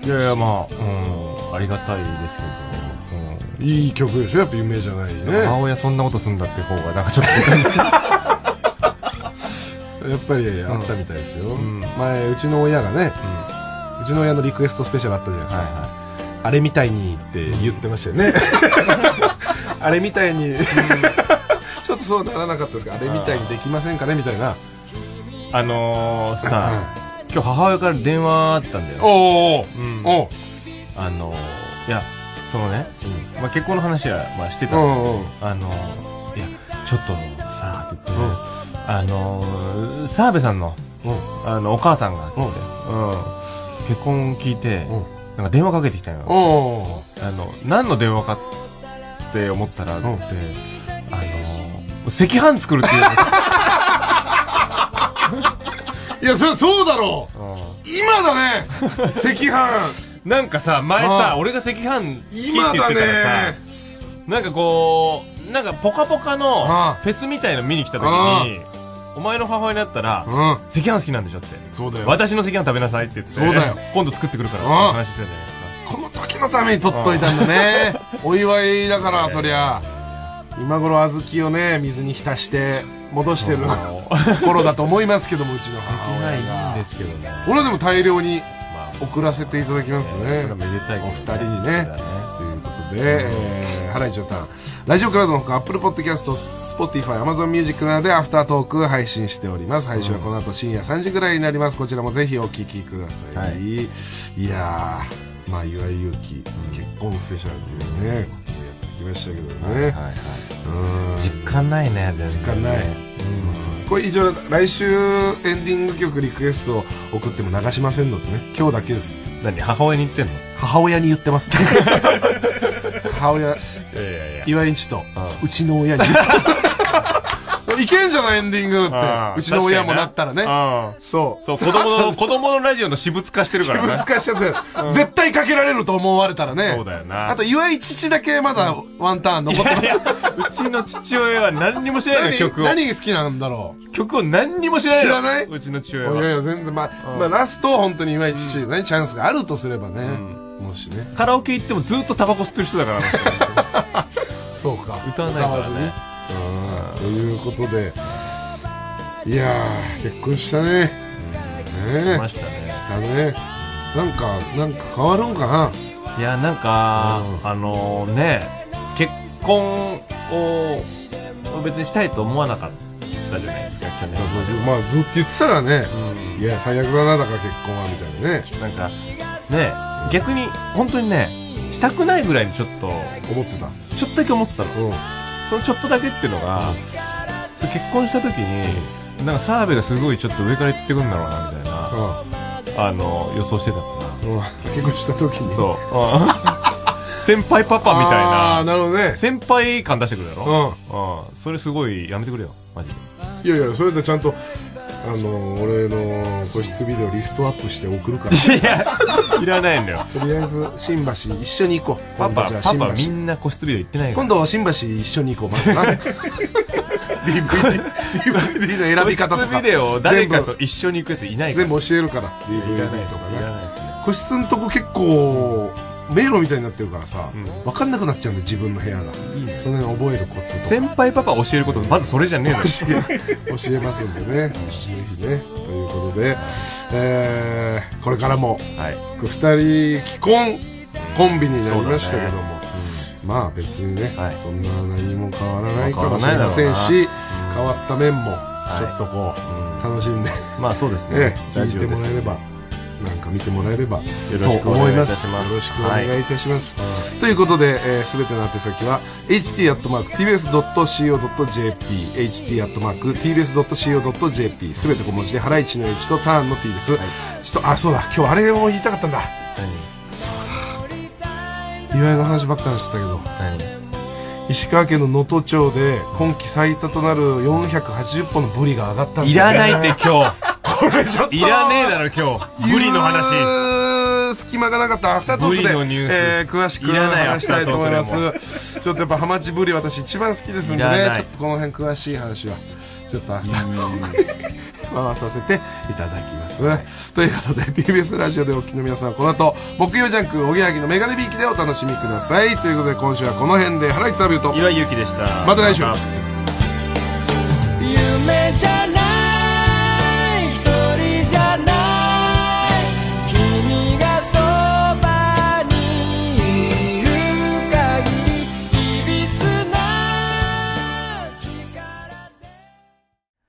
いやいやまあ、うん、ありがたいですけどいい曲でしょやっぱ夢じゃないね母親そんなことすんだって方がなんかちょっといたんですけど やっぱりあったみたいですよ、うん、前うちの親がね、うん、うちの親のリクエストスペシャルあったじゃないですか、はいはい、あれみたいにって言ってましたよね あれみたいにちょっとそうならなかったですがあれみたいにできませんかねみたいなあのー、さ、あ今日母親から電話あったんだよ、ね、おお、うん、おあのー、いやそのね、うん、まあ、結婚の話は、まあ、してたんだあのいやちょっとさって言って、あの澤部さんの,、あのお母さんが、うん結婚聞いて、なんか電話かけてきたよ、あの何の電話かって思ったらって、あの赤飯作るっていう いやそりゃそうだろう、今だね赤飯なんかさ、前さ、俺が赤飯好きって言ってたらさ、なんかこう、なんかポカポカのフェスみたいの見に来た時に、お前の母親だったら、赤飯好きなんでしょって。そうだよ。私の赤飯食べなさいって言って。そうだよ。今度作ってくるからって話してたじゃないですか。この時のために取っといたんだね。お祝いだから、そりゃ。今頃小豆をね、水に浸して、戻してる 頃だと思いますけども、うちの母親が。い いんですけどね。でも大量に送らせていただきますね、えー、めでたいお二人にね、ということで、えー、ハライチョタンラジオクラウドのほか Apple p o d c ス s t Spotify Amazon m u s などでアフタートーク配信しております配信はこの後深夜3時ぐらいになりますこちらもぜひお聞きください、はい、いやまあ岩井勇気、結婚スペシャルっていうね、やってきましたけどね、はいはいはい、実感ないね実感ない、うんこれ以上、来週エンディング曲リクエスト送っても流しませんのでね、今日だけです。何母親に言ってんの母親に言ってます。母親、いやいやいや岩井んちと、うちの親に言ってます。いけんじゃないエンディングって。うちの親もなったらね。うん。そう。そう、子供の、子供のラジオの私物化してるからね。化しちゃって、絶対かけられると思われたらね。そうだよなあと、岩井父だけまだワンターン残ってます。うちの父親は何にも知らない曲を。何好きなんだろう。曲を何にも知らない知らないうちの父親いやいは。や、全然、まあ、まあ、ラスト、本当に岩井父のね、チャンスがあるとすればね。もしね。カラオケ行ってもずっとタバコ吸ってる人だから、そうか。歌わないからね。ということでいや結婚したね、うん、ねしましたねしたねなんかなんか変わるんかないやなんか、あのー、ね結婚を別にしたいと思わなかったじゃないですか去年まあずっと言ってたからね、うん、いや最悪だなだから結婚はみたいなねなんかね逆に本当にねしたくないぐらいにちょっと思ってたちょっとだけ思ってたの、うんそのちょっとだけっていうのが、そ結婚した時に、なんか澤部がすごいちょっと上から言ってくるんだろうな、みたいな、あの、予想してたから。結婚した時に。そう。先輩パパみたいな。なるほどね。先輩感出してくるだろ。うん。うん。それすごいやめてくれよ、マジで。いやいや、それでちゃんと、あの俺の個室ビデオリストアップして送るから いやいらないんだよとりあえず新橋一緒に行こうパパパパみんな個室ビデオ行ってないから今度新橋一緒に行こうまずな DVD, d の選び方とかビデオ誰かと一緒に行くやついないから全部教えるから DVD とかね個室のとこ結構迷路みたいになってるからさ、分かんなくなっちゃうんだよ自分の部屋がいいねその辺覚えるコツとか先輩パパ教えることまずそれじゃねえだろ教え教えますんでねぜひねということで、えー、これからも、はい2人既婚コンビになりましたけども、まあ別にね、はいそんな何も変わらないかもしれませんし変わった面もちょっとこう、楽しんで、まあそうですねね、聞いてもらえればなんか見てもらえればよろしくお願いいたしますよろしくお願いいたします、はい、ということで、えー、全ての宛先は ht.tbs.co.jp ht.tbs.co.jp すべて小文字でハライチの H とターンの T です、はい、ちょっとあそうだ今日あれを言いたかったんだ、い、そうだ岩井の話ばっかりしてたけど、石川県の能登町で今季最多となる480本のブリが上がったんですよ、ね、いらないって今日これちょっといらねえだろ今日ブリの話隙間がなかったアフタートークで、えー、詳しく話したいと思いますちょっとやっぱハマチブリ私一番好きですんでねちょっとこの辺詳しい話はちょっとアフタートークで回させていただきます、はい、ということで TBS ラジオでお聞きの皆さんこの後木曜ジャンクおぎやはぎのメガネビーキでお楽しみくださいということで今週はこの辺で原木サビューと岩井ゆうきでしたまた来週、夢じゃない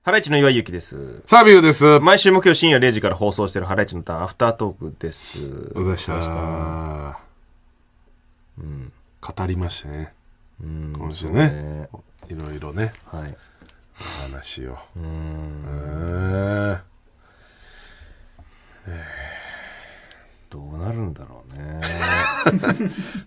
ハライチの岩井ゆきです。サビューです。毎週木曜深夜0時から放送しているハライチのターンアフタートークです。おざした。うん。語りましたね。うん。今週ね。いろいろね。はい。話を。うん。ええ。どうなるんだろうね。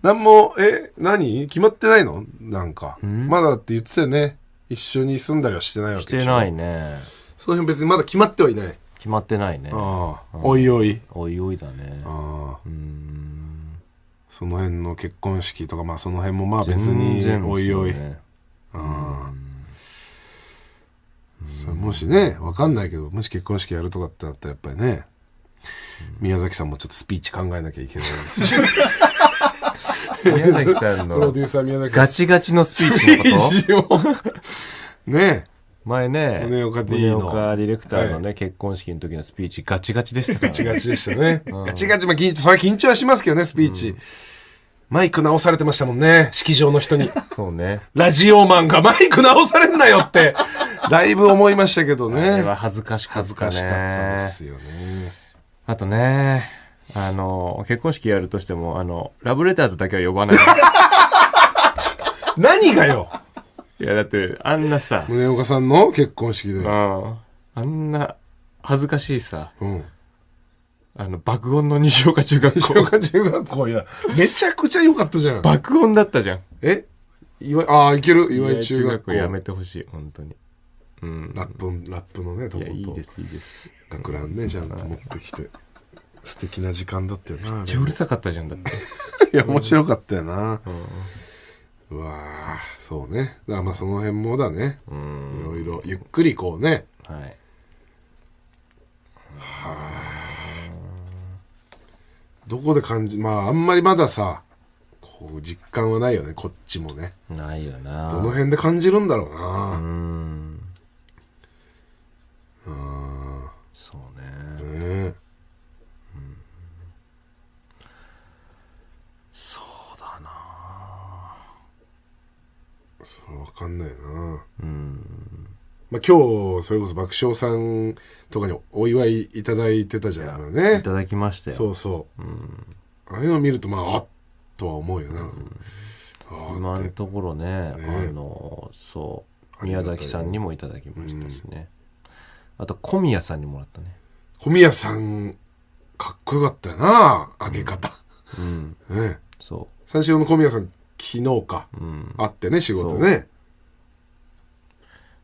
何も、え、何決まってないのなんか。まだって言ってたよね。一緒に住んだりはしてないわけでしょしてないねその辺別にまだ決まってはいない決まってないねああ、うんおいおいおいおいだねああうんその辺の結婚式とかまあその辺もまあ別においおい、ああそれもしねわかんないけどもし結婚式やるとかってなったらやっぱりね宮崎さんもちょっとスピーチ考えなきゃいけないですし 宮崎さんプロのデューサー宮崎さんガチガチのスピーチのこと一応 ね前ね宗岡岡ディレクターのね、結婚式の時のスピーチガチガチでしたから、ね、ガチガチでしたね。ガチガチ、まあ、緊張、それ緊張はしますけどね、スピーチ。マイク直されてましたもんね、式場の人に。そうねラジオマンがマイク直されんなよって、だいぶ思いましたけどね。あれは恥ずかしかったね恥ずかしかったですよね。あとねあの、結婚式やるとしても、あの、ラブレターズだけは呼ばない。何がよいや、だって、あんなさ、胸岡さんの結婚式で。うん。あんな、恥ずかしいさ、うん。あの、爆音の西岡中学校。岡中学校や。めちゃくちゃ良かったじゃん。爆音だったじゃん。えいわああ、いける。岩井中学校。やめてほしい、本当に。うん。ラップ、ラップのね、とこいや、いいです、いいです。学ランね、ちゃんと持ってきて。素敵な時間だったよなめっちゃうるさかったじゃんだって いや面白かったよな、うん、うわそうねだまあその辺もだねいろいろゆっくりこうねはいはあどこで感じまああんまりまださこう実感はないよねこっちもねないよなどの辺で感じるんだろうなうんあそうねねえそれわかんないなうんまあ、今日それこそ爆笑さんとかにお祝いいただいてたじゃんねいただきましたよそうそう、うん、ああいうの見るとまああっとは思うよな、うん、今のところね、ね、あのそう宮崎さんにもいただきましたしね、うん、あと小宮さんにもらったね小宮さんかっこよかったよな上げ方、うんね、そう三四郎の小宮さん昨日か、うん、あってね仕事ね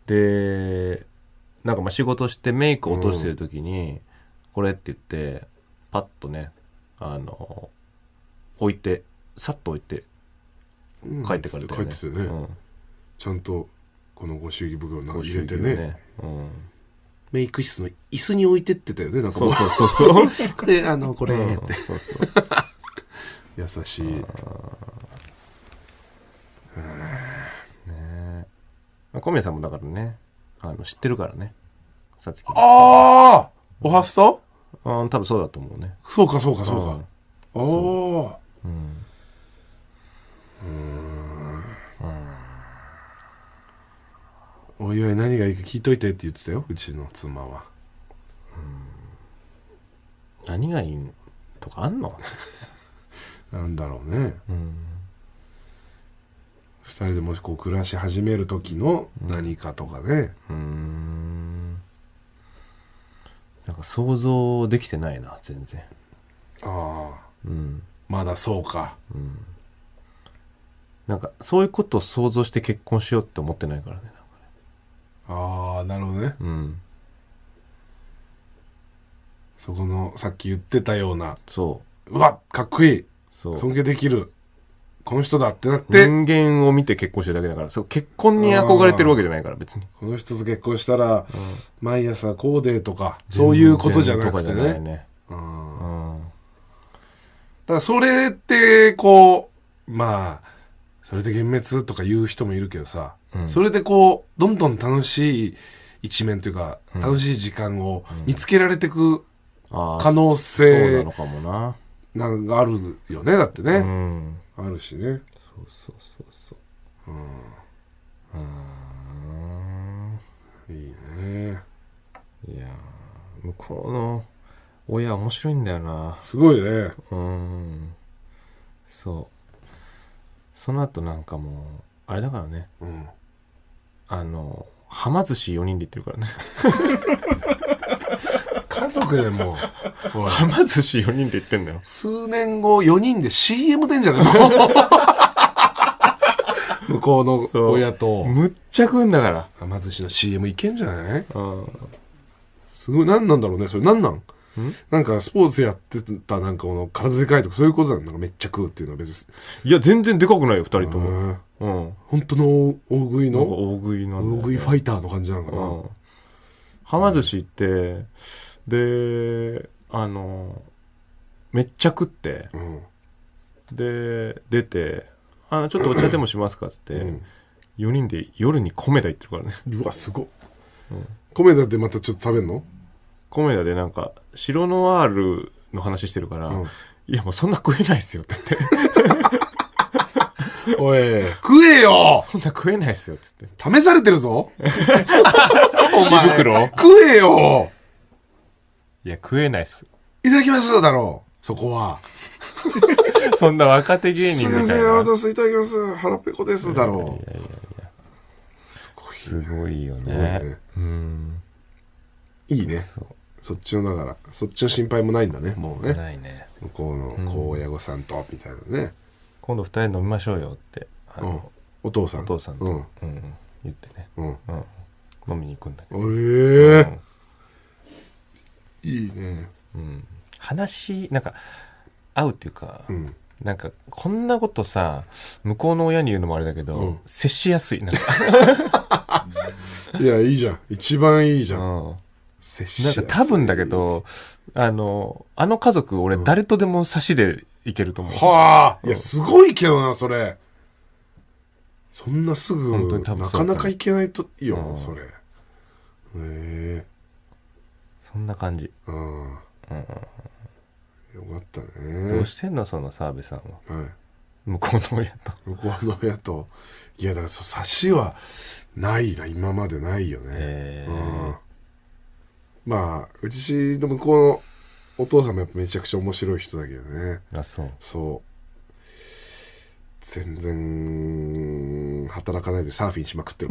でなんかまあ仕事してメイク落としてる時に、うん、これって言ってパッとねあの置いてさっと置いて帰ってから、ね、帰ってたよね、うん、ちゃんとこのご祝儀袋なんか入れてね、ね、うん、メイク室の椅子に置いてってたよねなんかそうそうそうそう これあのこれ、うん、そうそう 優しいねえ小宮さんもだからねあの知ってるからねさつきああおはストん、多分そうだと思うねそうかそうかそうかおおうんうんお祝い何がいいか聞いといてって言ってたようちの妻は何がいいとかあんのなんだろうね、うん2人でもしこう暮らし始める時の何かとかねうんなんか想像できてないな全然ああうんまだそうかうんなんかそういうことを想像して結婚しようって思ってないからねああなるほどねうんそこのさっき言ってたようなそううわかっこいいそう尊敬できるこの人だってなって人間を見て結婚してるだけだからそう結婚に憧れてるわけじゃないから別にこの人と結婚したら、毎朝こうでとかそういうことじゃなくてねね、うんうん、だからそれってこうまあそれで幻滅とか言う人もいるけどさ、うん、それでこうどんどん楽しい一面というか、楽しい時間を見つけられてく可能性、そうなのかもななんかあるよねだってね、うん、あるしねそうそうそうそううんうんいいねいや向こうの親面白いんだよなすごいねうんそうその後なんかもうあれだからね、うん、あのはま寿司4人で行ってるからね 家族でもうはま寿司4人で行ってんだよ。数年後4人で CM 出んじゃねえの向こうの親とむっちゃ食うんだから。はま寿司の CM いけんじゃないうん。すごい何なんだろうねそれ何なんなんかスポーツやってたなんかこの体でかいとかそういうことなんだから、めっちゃ食うっていうのは別にいや、全然でかくないよ、2人とも。うん本当の大食いの大食い大食いファイターの感じなのかな、うんはま寿司ってであのめっちゃ食って、うん、で出てあの「ちょっとお茶でもしますか」っつって、うん、4人で夜に米田行ってるからねうわすごっ、うん、米田でまたちょっと食べんの米田でなんか白ノワールの話してるから、うん、いやもうそんな食えないっすよって言っておい、食えよそんな食えないっすよ、っつって。試されてるぞ お前。食えよいや、食えないっす。いただきますだろう、そこは。そんな若手芸人みたいな。すいません、いただきます。腹ペコですだろう。いやいやいやすごい、ね、すごいよね。ねうん。いいね。そっちのだから、そっちの心配もないんだね、もうね。ないね。向こうの子親御さんと、みたいなね。今度二人飲みましょうよって。うん、お父さん。お父さんと、うん、うん、言ってね。うん。うん、飲みに行くんだけど。ええーいいね、うん、話なんか合うっていうか、うん、なんかこんなことさ向こうの親に言うのもあれだけど、うん、接しやすいなんかいやいいじゃん一番いいじゃん、うん、接しやすいなんか多分だけどあのあの家族俺誰とでも差しでいけると思う、はあ、いやすごいけどなそれそんなすぐなかなかいけないといいよ、それへえそんな感じああ、うんよかったねどうしてんのその澤部さんははい向こうの親と向こうの親といやだからそう差しはないな今までないよね、ーうんまあうちの向こうのお父さんもやっぱめちゃくちゃ面白い人だけどねあそうそう全然働かないでサーフィンしまくってる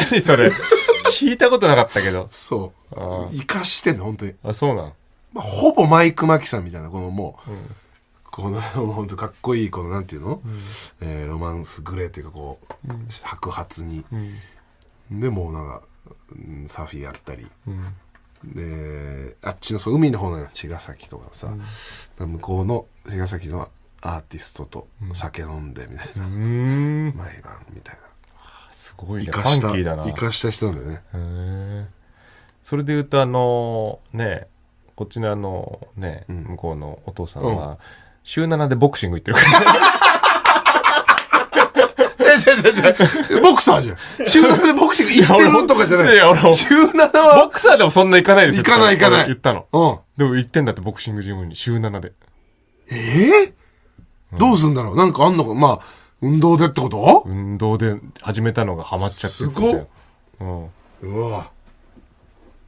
何それ聞いたことなかったけど。そう。あ生かしてんの、本当に。あ、そうなん。まあ、ほぼマイク・マキさんみたいな、このもう、この、本当かっこいい、この、なんていうの、えーロマンス・グレーっていうか、こう、白髪に。うん。で、もうなんか、うんサーフィンやったり。うん。で、あっちの、そう、海の方の茅ヶ崎とかさ、向こうの茅ヶ崎のアーティストと酒飲んで、みたいな。うん。毎晩みたいなすごいね。キーだな。生かした人なんだよね。それで言うと、あのね、こっちのあの、ね、向こうのお父さんは、週7でボクシング行ってるから。違う違う違う。ボクサーじゃん。週7でボクシング行ってるとかじゃない。いや、俺も。週7は。ボクサーでもそんな行かないですよ。行かない行かない。言ったの。うん。でも行ってんだって、ボクシングジムに、週7で。ええどうすんだろうなんかあんのか。まあ、運動でってこと運動で始めたのがハマっちゃってすごっ、うん、うわ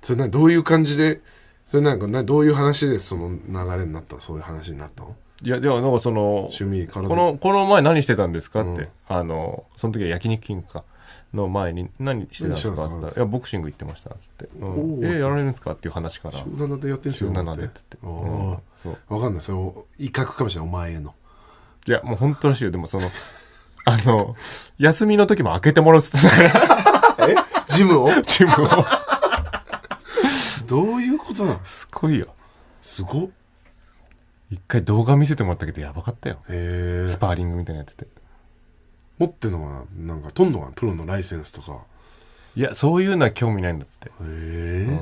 それなどういう感じでそれなんかなどういう話でその流れになったそういう話になったのいやではなんかその趣味このこの前何してたんですかって、うん、あのその時は焼肉金かの前に何してたんですか?」っつったら「いやボクシング行ってました」っつって「うん、えー、やられるんですか?」っていう話から「週7でやってんすよ」っつって、そう分かんないそれ威嚇かもしれないお前へのいや、もう本当らしいよ。でもその、あの、休みの時も開けてもらうっつってたから、えジムをジムを。どういうことなのすごいよ。すごっ一回動画見せてもらったけど、やばかったよ。へえスパーリングみたいなやつって。持ってんのは、なんかとんどんプロのライセンスとかいや、そういうのは興味ないんだって。へえ、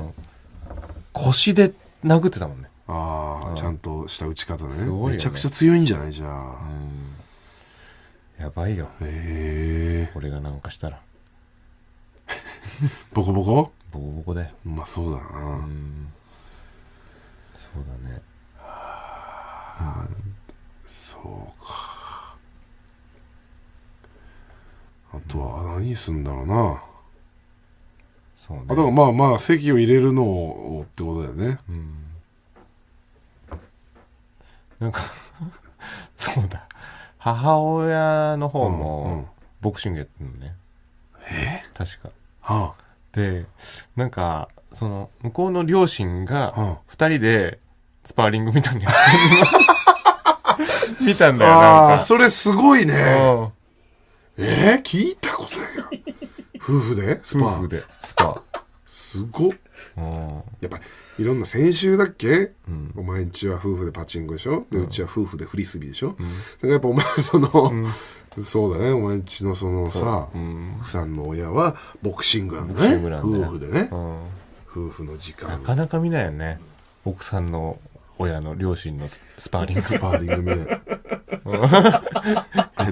腰で殴ってたもんね。ああ、うん、ちゃんとした打ち方ね、ね、めちゃくちゃ強いんじゃないじゃあ、うん、やばいよへえ俺がなんかしたら ボコボコボコボコでまあそうだな、うん、そうだねあ、うん、そうかあとは何すんだろうな、そうね、あとはまあまあ席を入れるのをってことだよね、うんなんか そうだ母親の方もボクシングやってるのねえ確かはあ、でなんかその向こうの両親が2人でスパーリングみたいにやってるの 見たんだよなんかそれすごいね。えー、聞いたことないよ。夫婦でスパ。夫婦でスパすごっ。やっぱいろんな先週だっけ、うん、お前んちは夫婦でパチンコでしょで、うちは夫婦でフリスビーでしょ、うん、だからやっぱお前その、うん、そうだねお前んちのそのさ、奥さんの親はボクシングなんだね、ね、夫婦でね、夫婦の時間なかなか見ないよね奥さんの親の両親のスパーリングスパーリング見ないヘ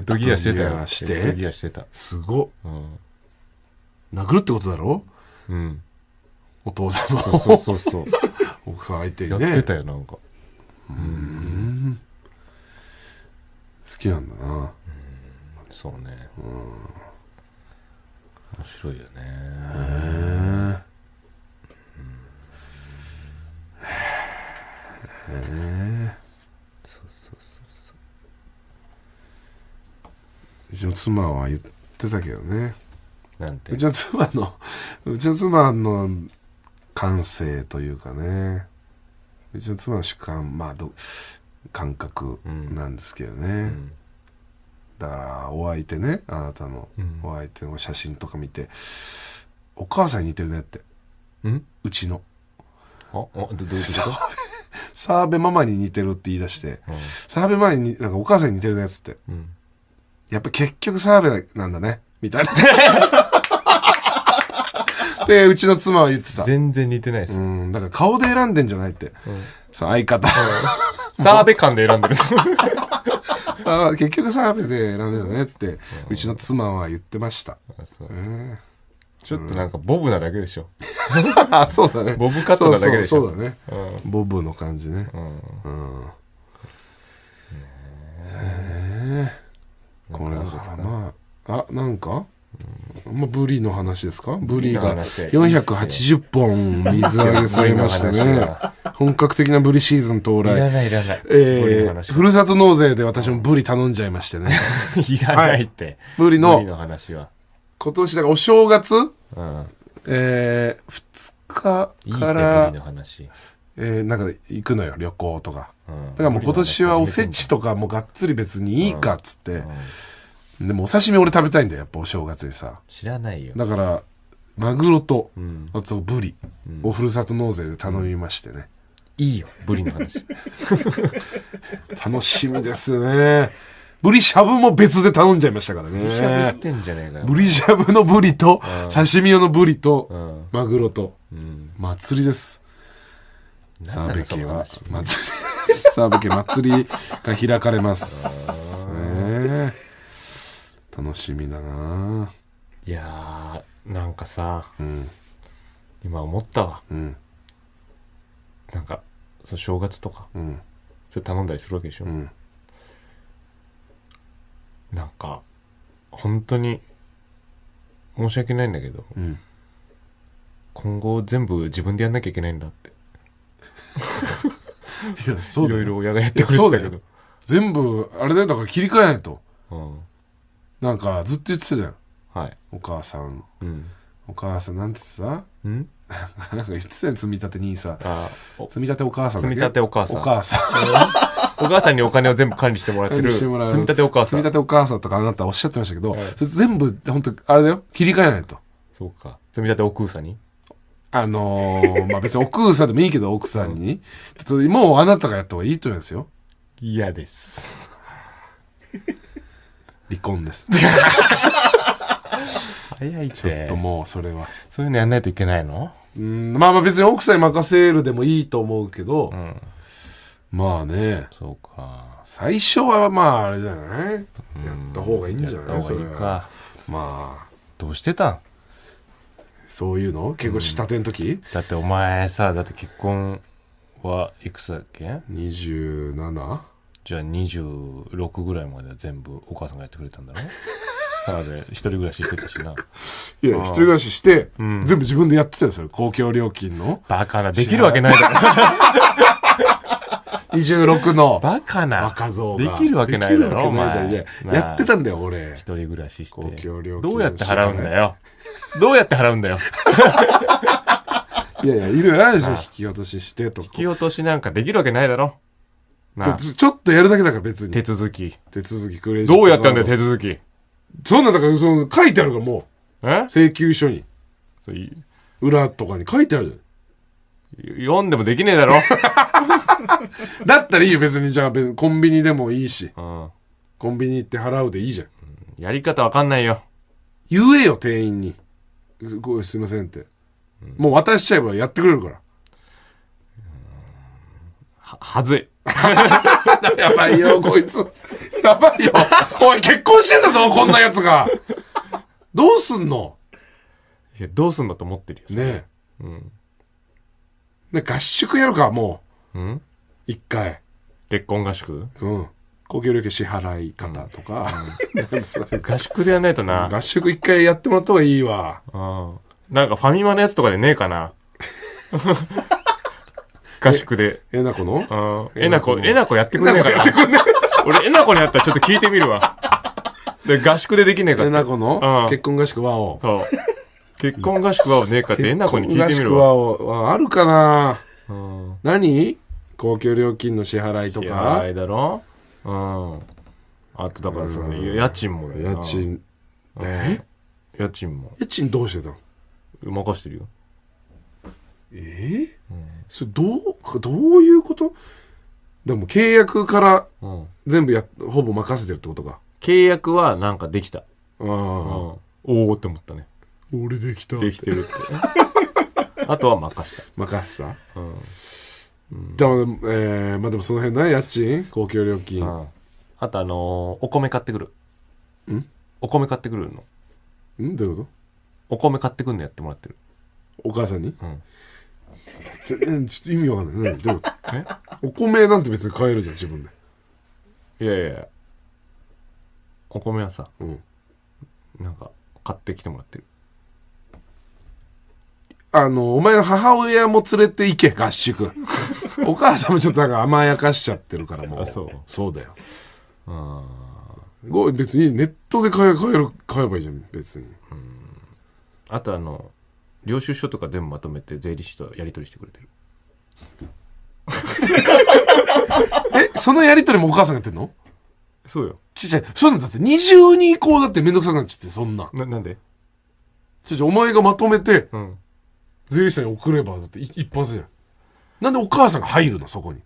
ッ ドギアしてたよヘッドギアしてたすごっ、うん、殴るってことだろうんお父さんそうそうそう奥さん相手にねやってたよなんかうん好きなんだなそうねうん面白いよねへえそうそうそうそううちの妻は言ってたけどねなんてうちの妻のうちの妻の感性というかねうちの妻の主観まあど感覚なんですけどね、うん、だからお相手ねあなたのお相手の写真とか見て、うん、お母さんに似てるねってうん、うちのああどどういう澤部ママに似てるって言い出して澤部ママになんかお母さんに似てるねっつって、うん、やっぱ結局澤部なんだねみたいな ってうちの妻は言ってた全然似てないですうんだから顔で選んでんじゃないって、うん、その相方、うん、澤部感で選んでるさあ 結局澤部で選んでるねって、うちの妻は言ってました、うんちょっとなんかボブなだけでしょ。あ、そうだね。ボブカットなだけでしょ。そうだね、うん、ボブの感じね。うん。うんえー、これはまあ、あ、なんかまあ、ブリの話ですかブリが480本水揚げされましたね。本格的なブリシーズン到来。いらないいらない。えー、ふるさと納税で私もブリ頼んじゃいましてね。いらないって。はい、ブリの、の話は今年だからお正月、うん、えー、2日から、いいえー、なんか行くのよ、旅行とか。うん、だからもう今年はおせちとかもがっつり別にいいかっつって、うんでもお刺身俺食べたいんだよやっぱお正月でさ知らないよだからマグロと、うん、あとブリをふるさと納税で頼みましてね、いいよブリの話 楽しみですねブリしゃぶも別で頼んじゃいましたからねブリしゃぶってんじゃねえかブリしゃぶのブリと刺身用のブリとマグロと、うん、祭りですサーベキは祭りサーベキ祭りが開かれますね楽しみだないやーなんかさうん今思ったわうんなんかその正月とかうんそれ頼んだりするわけでしょ、うんなんか本当に申し訳ないんだけどうん今後全部自分でやんなきゃいけないんだっていやそういろいろ親がやってくれてたけど全部あれだよだから切り替えないとうんなんかずっと言ってたじゃんはいお母さんうんお母さんなんてさうん なんか言ってたよ積み立てにさあお積み立てお母さん積み立てお母さんお母さん お母さんにお金を全部管理してもらって管る理して積もらみ立てお母積み立てお母さんとかあなたおっしゃってましたけど、はいそれ全部本当あれだよ切り替えないとそうか積み立ておうさんにあのー まあ別に奥さんでもいいけど奥さんに、もうあなたがやった方がいいと思いますよ嫌です離婚です早いちょっともうそれはそういうのやんないといけないのうんまあまあ別に奥さんに任せるでもいいと思うけど、うん、まあねそうか最初はまああれじゃないやった方がいいんじゃないそれかまあどうしてたんそういうの結婚したての時、うん、だってお前さだって結婚はいくつだっけ 27? じゃあ26ぐらいまでは全部お母さんがやってくれたんだろなの で一人暮らししてたしないや一人暮らしして、うん、全部自分でやってたよそれ公共料金のバカなできるわけないだろ26 のバカな若造できるわけないだろお前やってたんだよ俺一人暮らしして公共料金どうやって払うんだよどうやって払うんだよ いやいやいろいろあるでしょ引き落とししてとか引き落としなんかできるわけないだろあちょっとやるだけだから別に。手続き。手続きクレジット。どうやったんだよ、手続き。そんなんだから、その、書いてあるからもえ請求書に、それ裏とかに書いてあるじゃん。読んでもできねえだろ。だったらいいよ、別に。じゃあ、別にコンビニでもいいし。うん。コンビニ行って払うでいいじゃん。やり方わかんないよ。言えよ、店員に。すごいすいませんって。もう渡しちゃえばやってくれるから。は、はずい。やばいよ、こいつ。やばいよ。おい、結婚してんだぞ、こんなやつが。どうすんのいや、どうすんだと思ってるよ。ねうん。ね合宿やるか、もうん一回。結婚合宿うん。公共料金支払い方とか。合宿でやんないとな。合宿一回やってもらった方がいいわ。うん。なんかファミマのやつとかでねえかな。合宿で。えなこのえなこ、えなこやってくんねえかな。俺、えなこに会ったらちょっと聞いてみるわ。で合宿でできねえかえなこの結婚合宿はを。結婚合宿はねえかってえなこに聞いてみるわ。合宿はあるかな何公共料金の支払いとか。支払いだろうん。あとだからその、家賃もだよ家賃。え家賃も。家賃どうしてたの任してるよ。えーうんそれどう、どういうことでも契約からうん、全部や、ほぼ任せてるってことか。契約はなんかできた、あうん、おおって思ったね俺できたできてるって あとは任せた。任せたうんでも、えー、まあでもその辺な、家賃公共料金。うん、あとあのーお米買ってくるんお米買ってくるのんどういうことお米買ってくんのやってもらってるお母さんにうんちょっと意味わかんない。何えお米なんて別に買えるじゃん、自分で。いやいやお米はさ、うん。なんか買ってきてもらってるあの、お前の母親も連れて行け、合宿。お母さんもちょっとなんか甘やかしちゃってるから、もう。あそうそうだよ。あご別にネットで買え買える買えばいいじゃん、別に。ーあとあの領収書とか全部まとめて税理士とやり取りしてくれてる えそのやり取りもお母さんがやってんのそうよちっちゃいそうなんだって二重にこうだって面倒くさくなっちゃってそんなななんでちっちゃいお前がまとめて、うん、税理士さんに送ればだって一発じゃんなんでお母さんが入るのそこに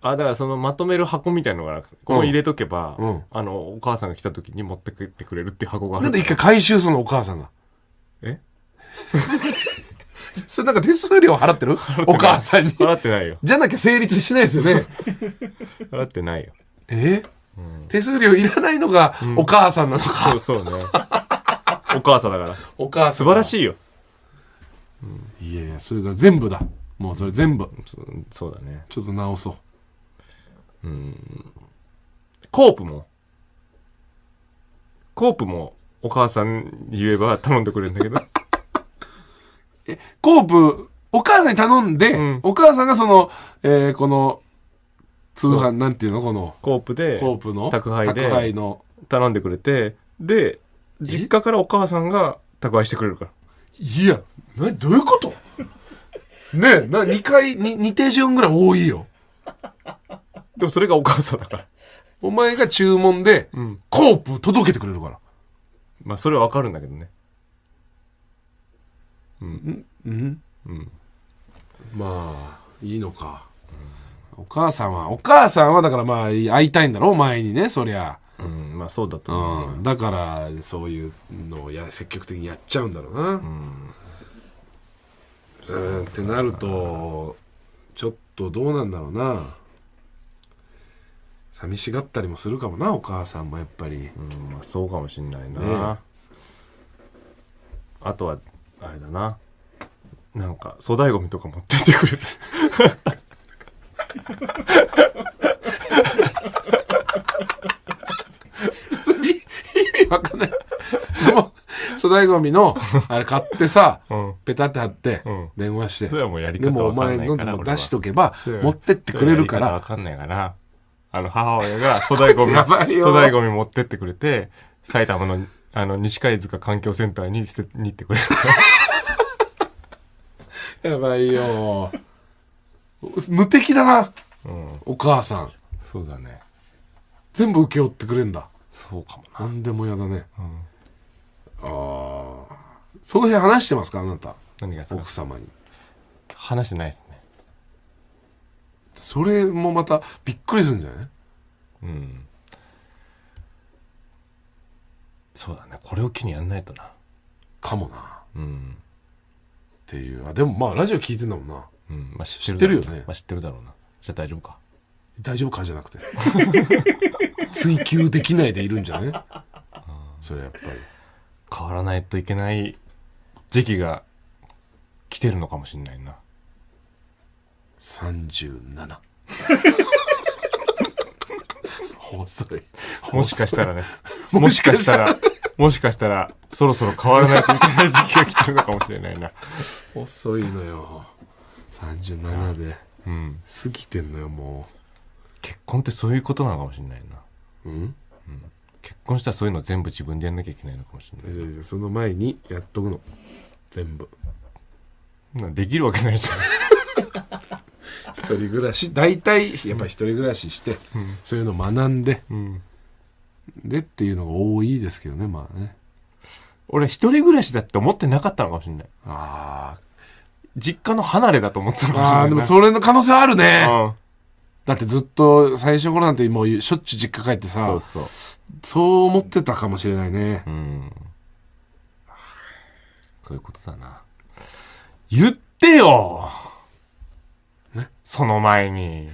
あだからそのまとめる箱みたいのがなくてこ入れとけば、うん、あのお母さんが来た時に持ってくってくれるっていう箱があるなんで一回回収するのお母さんがえ それなんか手数料払ってるお母さんに。払ってないよ。じゃなきゃ成立しないですよね。払ってないよ。え、うん、手数料いらないのがお母さんなのか。うん、そうそうね。お母さんだから。お母さん。素晴らしいよ。うん、いやいや、それが全部だ。もうそれ全部。そそうだね。ちょっと直そう。うん。コープも。コープもお母さんに言えば頼んでくれるんだけど。え、コープ、お母さんに頼んで、うん、お母さんがその、えー、この、通販、なんていうのこの。コープで、コープの宅配で、宅配の。頼んでくれて、で、実家からお母さんが宅配してくれるから。いや、な、どういうことねえ、な、2回、に、2手順ぐらい多いよ。でもそれがお母さんだから。お前が注文で、うん、コープ届けてくれるから。まあ、それはわかるんだけどね。うんうんうんまあいいのか、お母さんはお母さんはだからまあ会いたいんだろお前にねそりゃうんまあそうだと思う、うん、だからそういうのをや積極的にやっちゃうんだろうなうん、ん、ってなるとちょっとどうなんだろうな寂しがったりもするかもなお母さんもやっぱりうんまあそうかもしんないな、ね、あとはあれだななんか粗大ごみとか持ってってくれる普通に意味わかんないその粗大ごみのあれ買ってさ、うんペタって貼って電話して、それはもうやりで方もおわか前んないで出しとけば持ってってくれるかわらかんないかなあの母親が粗大ごみ 粗大持ってってくれて埼玉のあの、西海塚環境センターに捨てに行ってくれる。やばいよ。無敵だな、うん、お母さん。そうだね。全部請け負ってくれんだ。そうかもな。何でも嫌だね。うん、ああ。その辺話してますかあなた。何が奥様に。話してないですね。それもまたびっくりするんじゃないうん。そうだねこれを機にやんないとなかもなうんっていうあでもまあラジオ聞いてんだもんなうんまあ、知ってるよねまあ、知ってるだろうなじゃあ大丈夫か大丈夫かじゃなくて 追求できないでいるんじゃねそれやっぱり変わらないといけない時期が来てるのかもしれないな37 細いもしかしたらねもしかしたらもしかしたら、そろそろ変わらないといけない時期が来てるのかもしれないな。遅いのよ。37で。うん。過ぎてんのよ、もう。結婚ってそういうことなのかもしれないな。うん、うん、結婚したらそういうの全部自分でやんなきゃいけないのかもしれないその前にやっとくの全部なできるわけないじゃん 一人暮らし大体やっぱ一人暮らしして、うん、そういうの学んで、うん、でっていうのが多いですけどねまあね俺一人暮らしだって思ってなかったのかもしれないああ実家の離れだと思ってたのかもしれない、あでもそれの可能性あるね、うんだってずっと最初頃なんてもうしょっちゅう実家帰ってさそうそうそう思ってたかもしれないね、うんそういうことだな言ってよその前に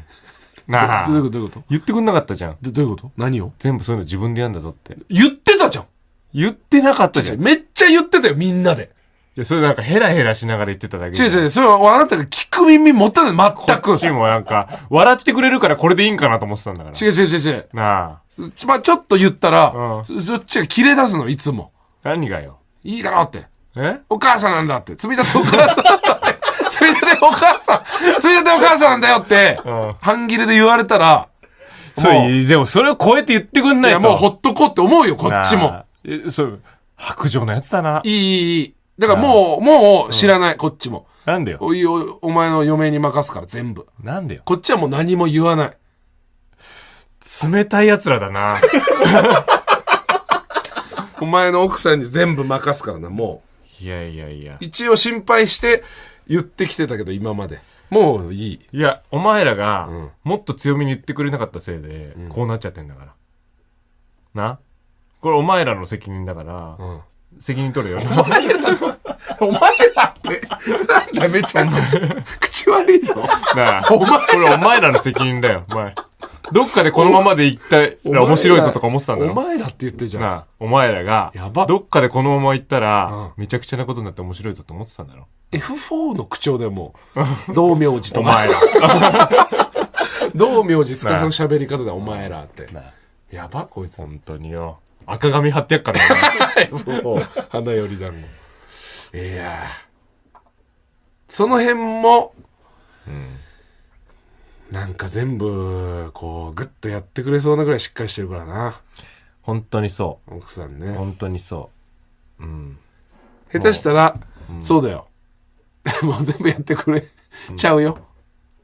なあ。どういうことどういうこと言ってくんなかったじゃん。どどういうこと何を全部そういうの自分でやんだぞって。言ってたじゃん言ってなかったじゃん。めっちゃ言ってたよ、みんなで。いや、それなんかヘラヘラしながら言ってただけ違う違う違う、それはあなたが聞く耳持ったい、全こくっ。ちもなんか、笑ってくれるからこれでいいんかなと思ってたんだから。違う違う違う違う。なあ。ちまあ、ちょっと言ったうら、んそそっちが切れ出すの、いつも。何がよ。いいだろうって。えお母さんなんだって。積み立てお母さんなんだって。つたてお母さん、それでてお母さんなんだよって、半切れで言われたら、そう、でもそれを超えて言ってくんないと。いや、もうほっとこうって思うよ、こっちも。そう、白状のやつだな。いい、いい。だからもう、もう知らない、こっちも。なんでよ。おいお、お前の嫁に任すから、全部。なんでよ。こっちはもう何も言わない。冷たい奴らだな。お前の奥さんに全部任すからな、もう。いやいやいや。一応心配して、言ってきてたけど今までもういいいやお前らがもっと強めに言ってくれなかったせいでうんこうなっちゃってんだから、なこれお前らの責任だから、うん責任取れよ お前らってなんだめちゃん 口悪いぞなあこれお前らの責任だよお前どっかでこのままで行ったら面白いぞとか思ってたんだろお前らって言ってじゃん。なお前らが、どっかでこのまま行ったら、めちゃくちゃなことになって面白いぞと思ってたんだろ。F4 の口調でも、道明寺とお前ら。道明寺塚さんの喋り方だ、お前らって。やば、こいつ。本当によ。赤髪貼ってやっからな。花より団子。いやその辺も、うんなんか全部、こう、ぐっとやってくれそうなぐらいしっかりしてるからな。本当にそう。奥さんね。本当にそう。うん。下手したら、うそうだよ。もう全部やってくれ、ちゃうよ。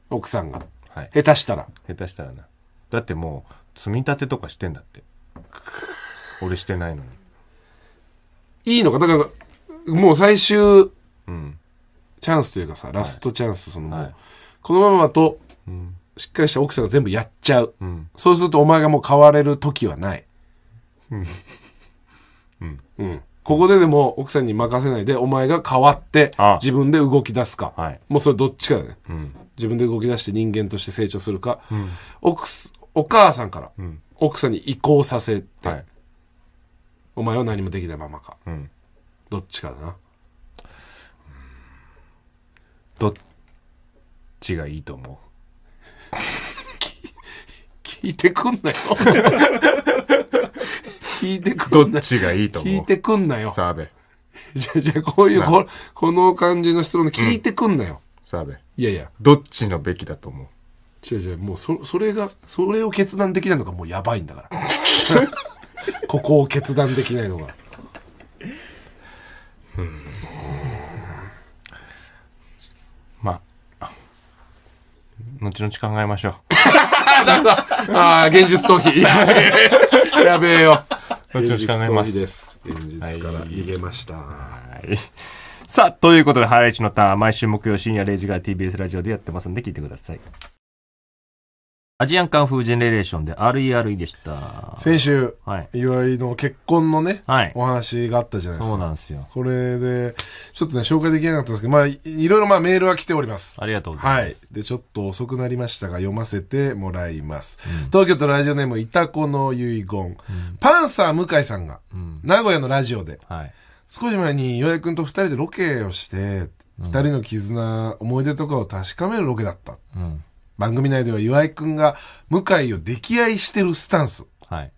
奥さんが。はい。下手したら。下手したらな。だってもう、積み立てとかしてんだって。俺してないのに。いいのかだから、もう最終、うん、チャンスというかさ、ラストチャンス、はい、そのもう、はい、このままと、うん、しっかりした奥さんが全部やっちゃう、うん、そうするとお前がもう変われる時はない、うんうん、ここででも奥さんに任せないでお前が変わって自分で動き出すか、もうそれどっちかだね、うん、自分で動き出して人間として成長するか、うん、奥お母さんから奥さんに移行させて、お前は何もできないままか、うん、どっちかだなどっちがいいと思う聞いてくんなよ。聞いてくんなよ。どっちがいいと思う聞いてくんなよ。澤部。じゃあ、じゃあこういうこ、この感じの質問聞いてくんなよ。澤、う、部、ん。いやいや。どっちのべきだと思うじゃあじゃあ、もうそ、それが、それを決断できないのがもうやばいんだから。ここを決断できないのが。うん後々考えましょう。ああ、現実逃避。やべえ。よ。後々考えます。現実逃避です。現実から逃げました。さあ、ということで、ハライチのターン、毎週木曜深夜0時から TBS ラジオでやってますんで、聞いてください。アジアンカンフージェネレーションで RERE でした。先週、はい岩井の結婚のね、はいお話があったじゃないですそうか。なんですよ。これで、ちょっとね、紹介できなかったんですけど、まあ、いろいろまあメールは来ております。ありがとうございます。はい。で、ちょっと遅くなりましたが、読ませてもらいます。東京都ラジオネーム、いたこの遺言、パンサー向井さんが、名古屋のラジオで、はい。少し前に岩井くんと二人でロケをして、二人の絆、思い出とかを確かめるロケだった。うん。番組内では岩井くんが向井を溺愛してるスタンス。はい。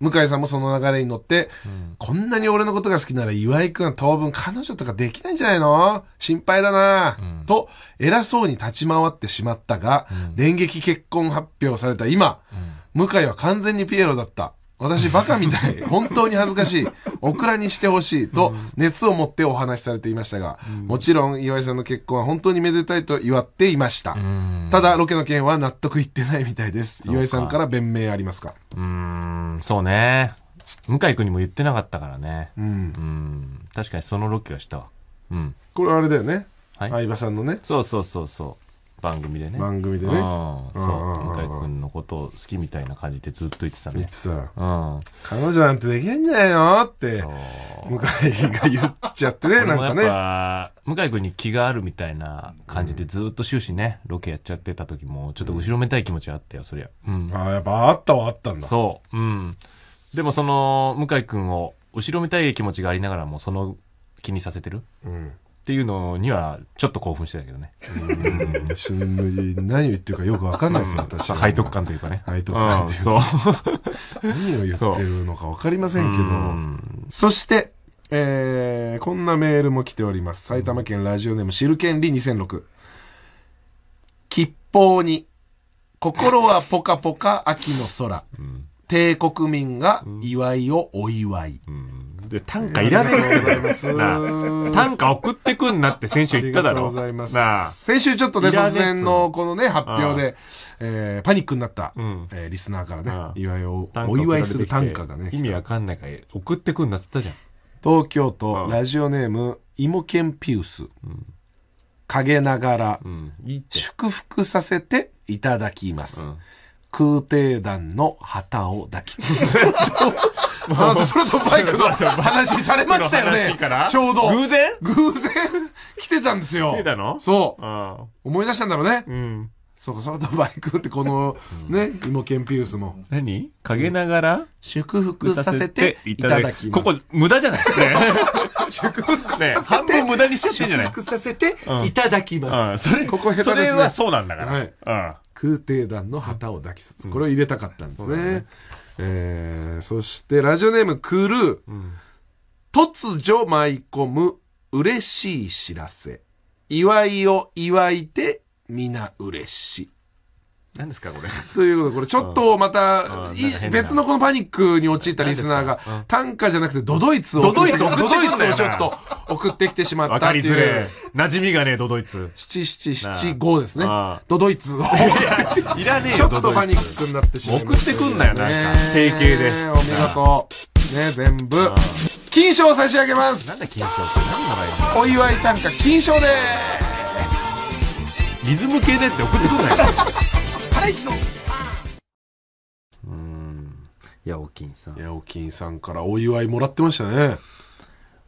向井さんもその流れに乗って、うん、こんなに俺のことが好きなら岩井くんは当分彼女とかできないんじゃないの心配だな、うん、と、偉そうに立ち回ってしまったが、うん、電撃結婚発表された今、向井は完全にピエロだった。私バカみたい。本当に恥ずかしい。オクラにしてほしい。と、熱を持ってお話しされていましたが、うん、もちろん岩井さんの結婚は本当にめでたいと祝っていました。ただ、ロケの件は納得いってないみたいです。岩井さんから弁明ありますかうん、そうね。向井君にも言ってなかったからね。うん。うん確かにそのロケはしたわ。うん。これあれだよね。はい。相葉さんのね。そうそうそうそう。番組でね番組でねあそう向井君のことを好きみたいな感じでずっと言ってたね言ってた彼女なんてできんじゃないのって向井が言っちゃってねなんかね向井君に気があるみたいな感じでずっと終始ね、ロケやっちゃってた時もちょっと後ろめたい気持ちあったよそりゃ、うん、ああやっぱあったはあったんだそううんでもその向井君を後ろめたい気持ちがありながらもその気にさせてる、うん、っていうのにはちょっと興奮してたけどね。うん、しんむ何言ってるかよくわかんないですよ、私は。背徳感というかね。背徳感という何を言ってるのかわかりませんけど。そして、えー、こんなメールも来ております。埼玉県ラジオネーム、シルケンリ2006。吉報に、心はぽかぽか秋の空。うん、帝国民が祝いをお祝い。うんで、短歌いらねえぞ。な短歌送ってくんなって先週言っただろ。ありがとうございます。先週ちょっとね、突然のこのね、発表で、えパニックになった、えリスナーからね、祝いを、お祝いする短歌がね。意味わかんないから、送ってくんなっつったじゃん。東京都、ラジオネーム、イモケンピウス。う陰ながら、祝福させていただきます。うん空挺団の旗を抱きつつ。あ の、それとバイクの話されましたよね。ちょうど。偶然偶然 来てたんですよ。来てたのそう。思い出したんだろうね。うん。そうか、それとバイクってこの、ね、芋ケンピウスも。何陰ながら 祝福させていただきます。ここ、無駄じゃない祝福ね、て。半分無駄にしちゃってんじゃない祝福させていただきます。それ、ここ下すそれはそうなんだから。はい。空挺団の旗を抱きつつ。これを入れたかったんですね。えそしてラジオネームクルー。突如舞い込む嬉しい知らせ。祝いを祝いて皆嬉し何ですかこれ ということでこれちょっとまた、い別のこのパニックに陥ったリスナーが、短歌じゃなくてドドイツをドドイツをドドイツをちょっと送ってきてしまったってりづれ馴染みがねえドドイツ七七七五ですねドドイツをいらねえちょっとパニックになってしまた送ってくんなよなんか定型でお見事ね全部金賞を差し上げますなんなお祝い短歌金賞ですリズム系です送ってくんないハライチのうんヤやおきんさんヤやおきんさんからお祝いもらってましたね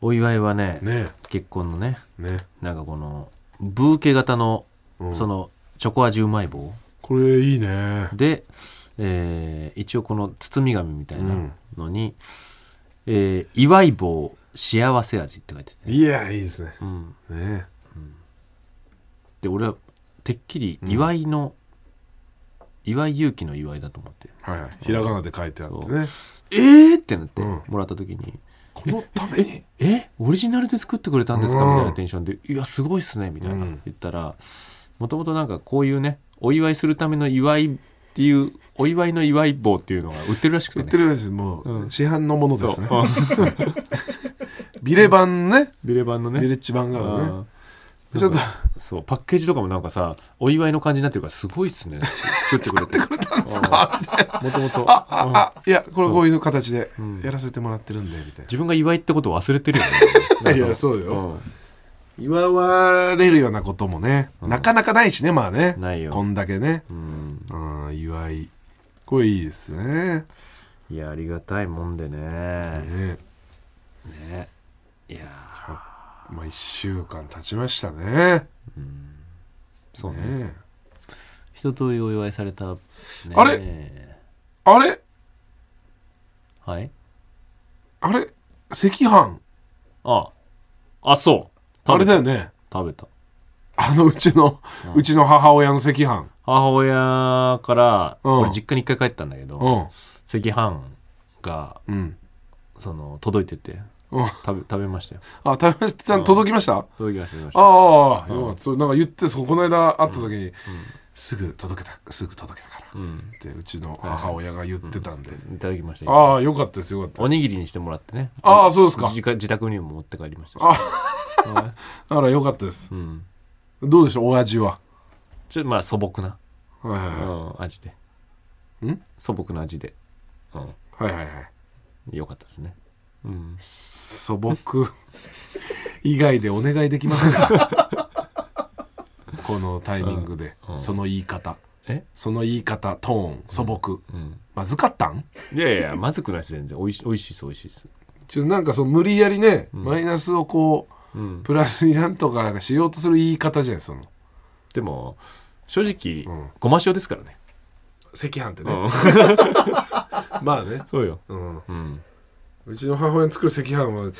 お祝いはねね結婚のねねなんかこのブーケ型の、うん、そのチョコ味うまい棒これいいねで、えー、一応この包み紙みたいなのに、うん、えー、祝い棒幸せ味って書いてていやいいですね,、うん、ねうん、で俺はてっきり祝いの、祝い勇気の祝いだと思ってはいはいひらがなで書いてあってねえーってなってもらった時にこのために「えオリジナルで作ってくれたんですか?」みたいなテンションで「いやすごいっすね」みたいな言ったらもともとなんかこういうねお祝いするための祝いっていうお祝いの祝い棒っていうのが売ってるらしくて売ってるです、もううん市販のものですね ビレ版ね ビレ版のねビレッジ版がねちょっとそうパッケージとかもなんかさお祝いの感じになってるからすごいっすね作ってくれててくれたんですかもともとあああいやこれこういう形でやらせてもらってるんでみたいな自分が祝いってことを忘れてるよね いやそうよ、うん、祝われるようなこともね、なかなかないしねまあねないよこんだけね、うん、うん、祝いこれいいですねいやありがたいもんでねねねいやまあ1週間経ちましたねうんそうねね一通りお祝いされた、ね、あれあれはいあれ赤飯あああそうあれだよね食べたあのうちの、うちの母親の赤飯母親から、うん、俺実家に一回帰ったんだけど、うん、赤飯が、うん、その届いててうん、食べ食べましたよあ食べました届きました届きましたああ、うん、そうなんか言ってそこの間会った時に、すぐ届けたすぐ届けたから、うん、ってうちの母親が言ってたんで、いただきましたああよかったですよかったです。おにぎりにしてもらってねああそうですか自宅にも持って帰りましたあからよかったです、どうでしょうお味はちょまあ素朴な、はいはいはい、味でん素朴な味で、はいはいはいよかったですね素朴以外でお願いできますか このタイミングで、うん、その言い方その言い方トーン素朴、うん、まずかったんいやいやまずくないです全然おいしおいしいですおいしいですちょなんかその無理やりね、マイナスをこう、プラスになんとかしようとする言い方じゃんそのでも正直、ごま塩ですからね赤飯ってね、まあねそうようんうちの母親作る赤飯は好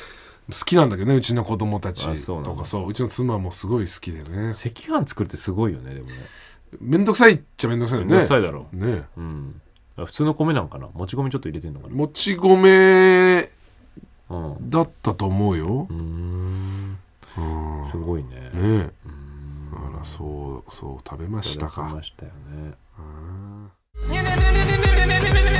きなんだけどねうちの子供たちとかそううちの妻もすごい好きでね赤飯作るってすごいよねでもね面倒くさいっちゃ面倒くさいよね面倒くさいだろうね、うん、普通の米なんかなもち米ちょっと入れてんのかなもち米だったと思うよ、うん、うんすごいねねあらそうそう食べましたか食べましたよね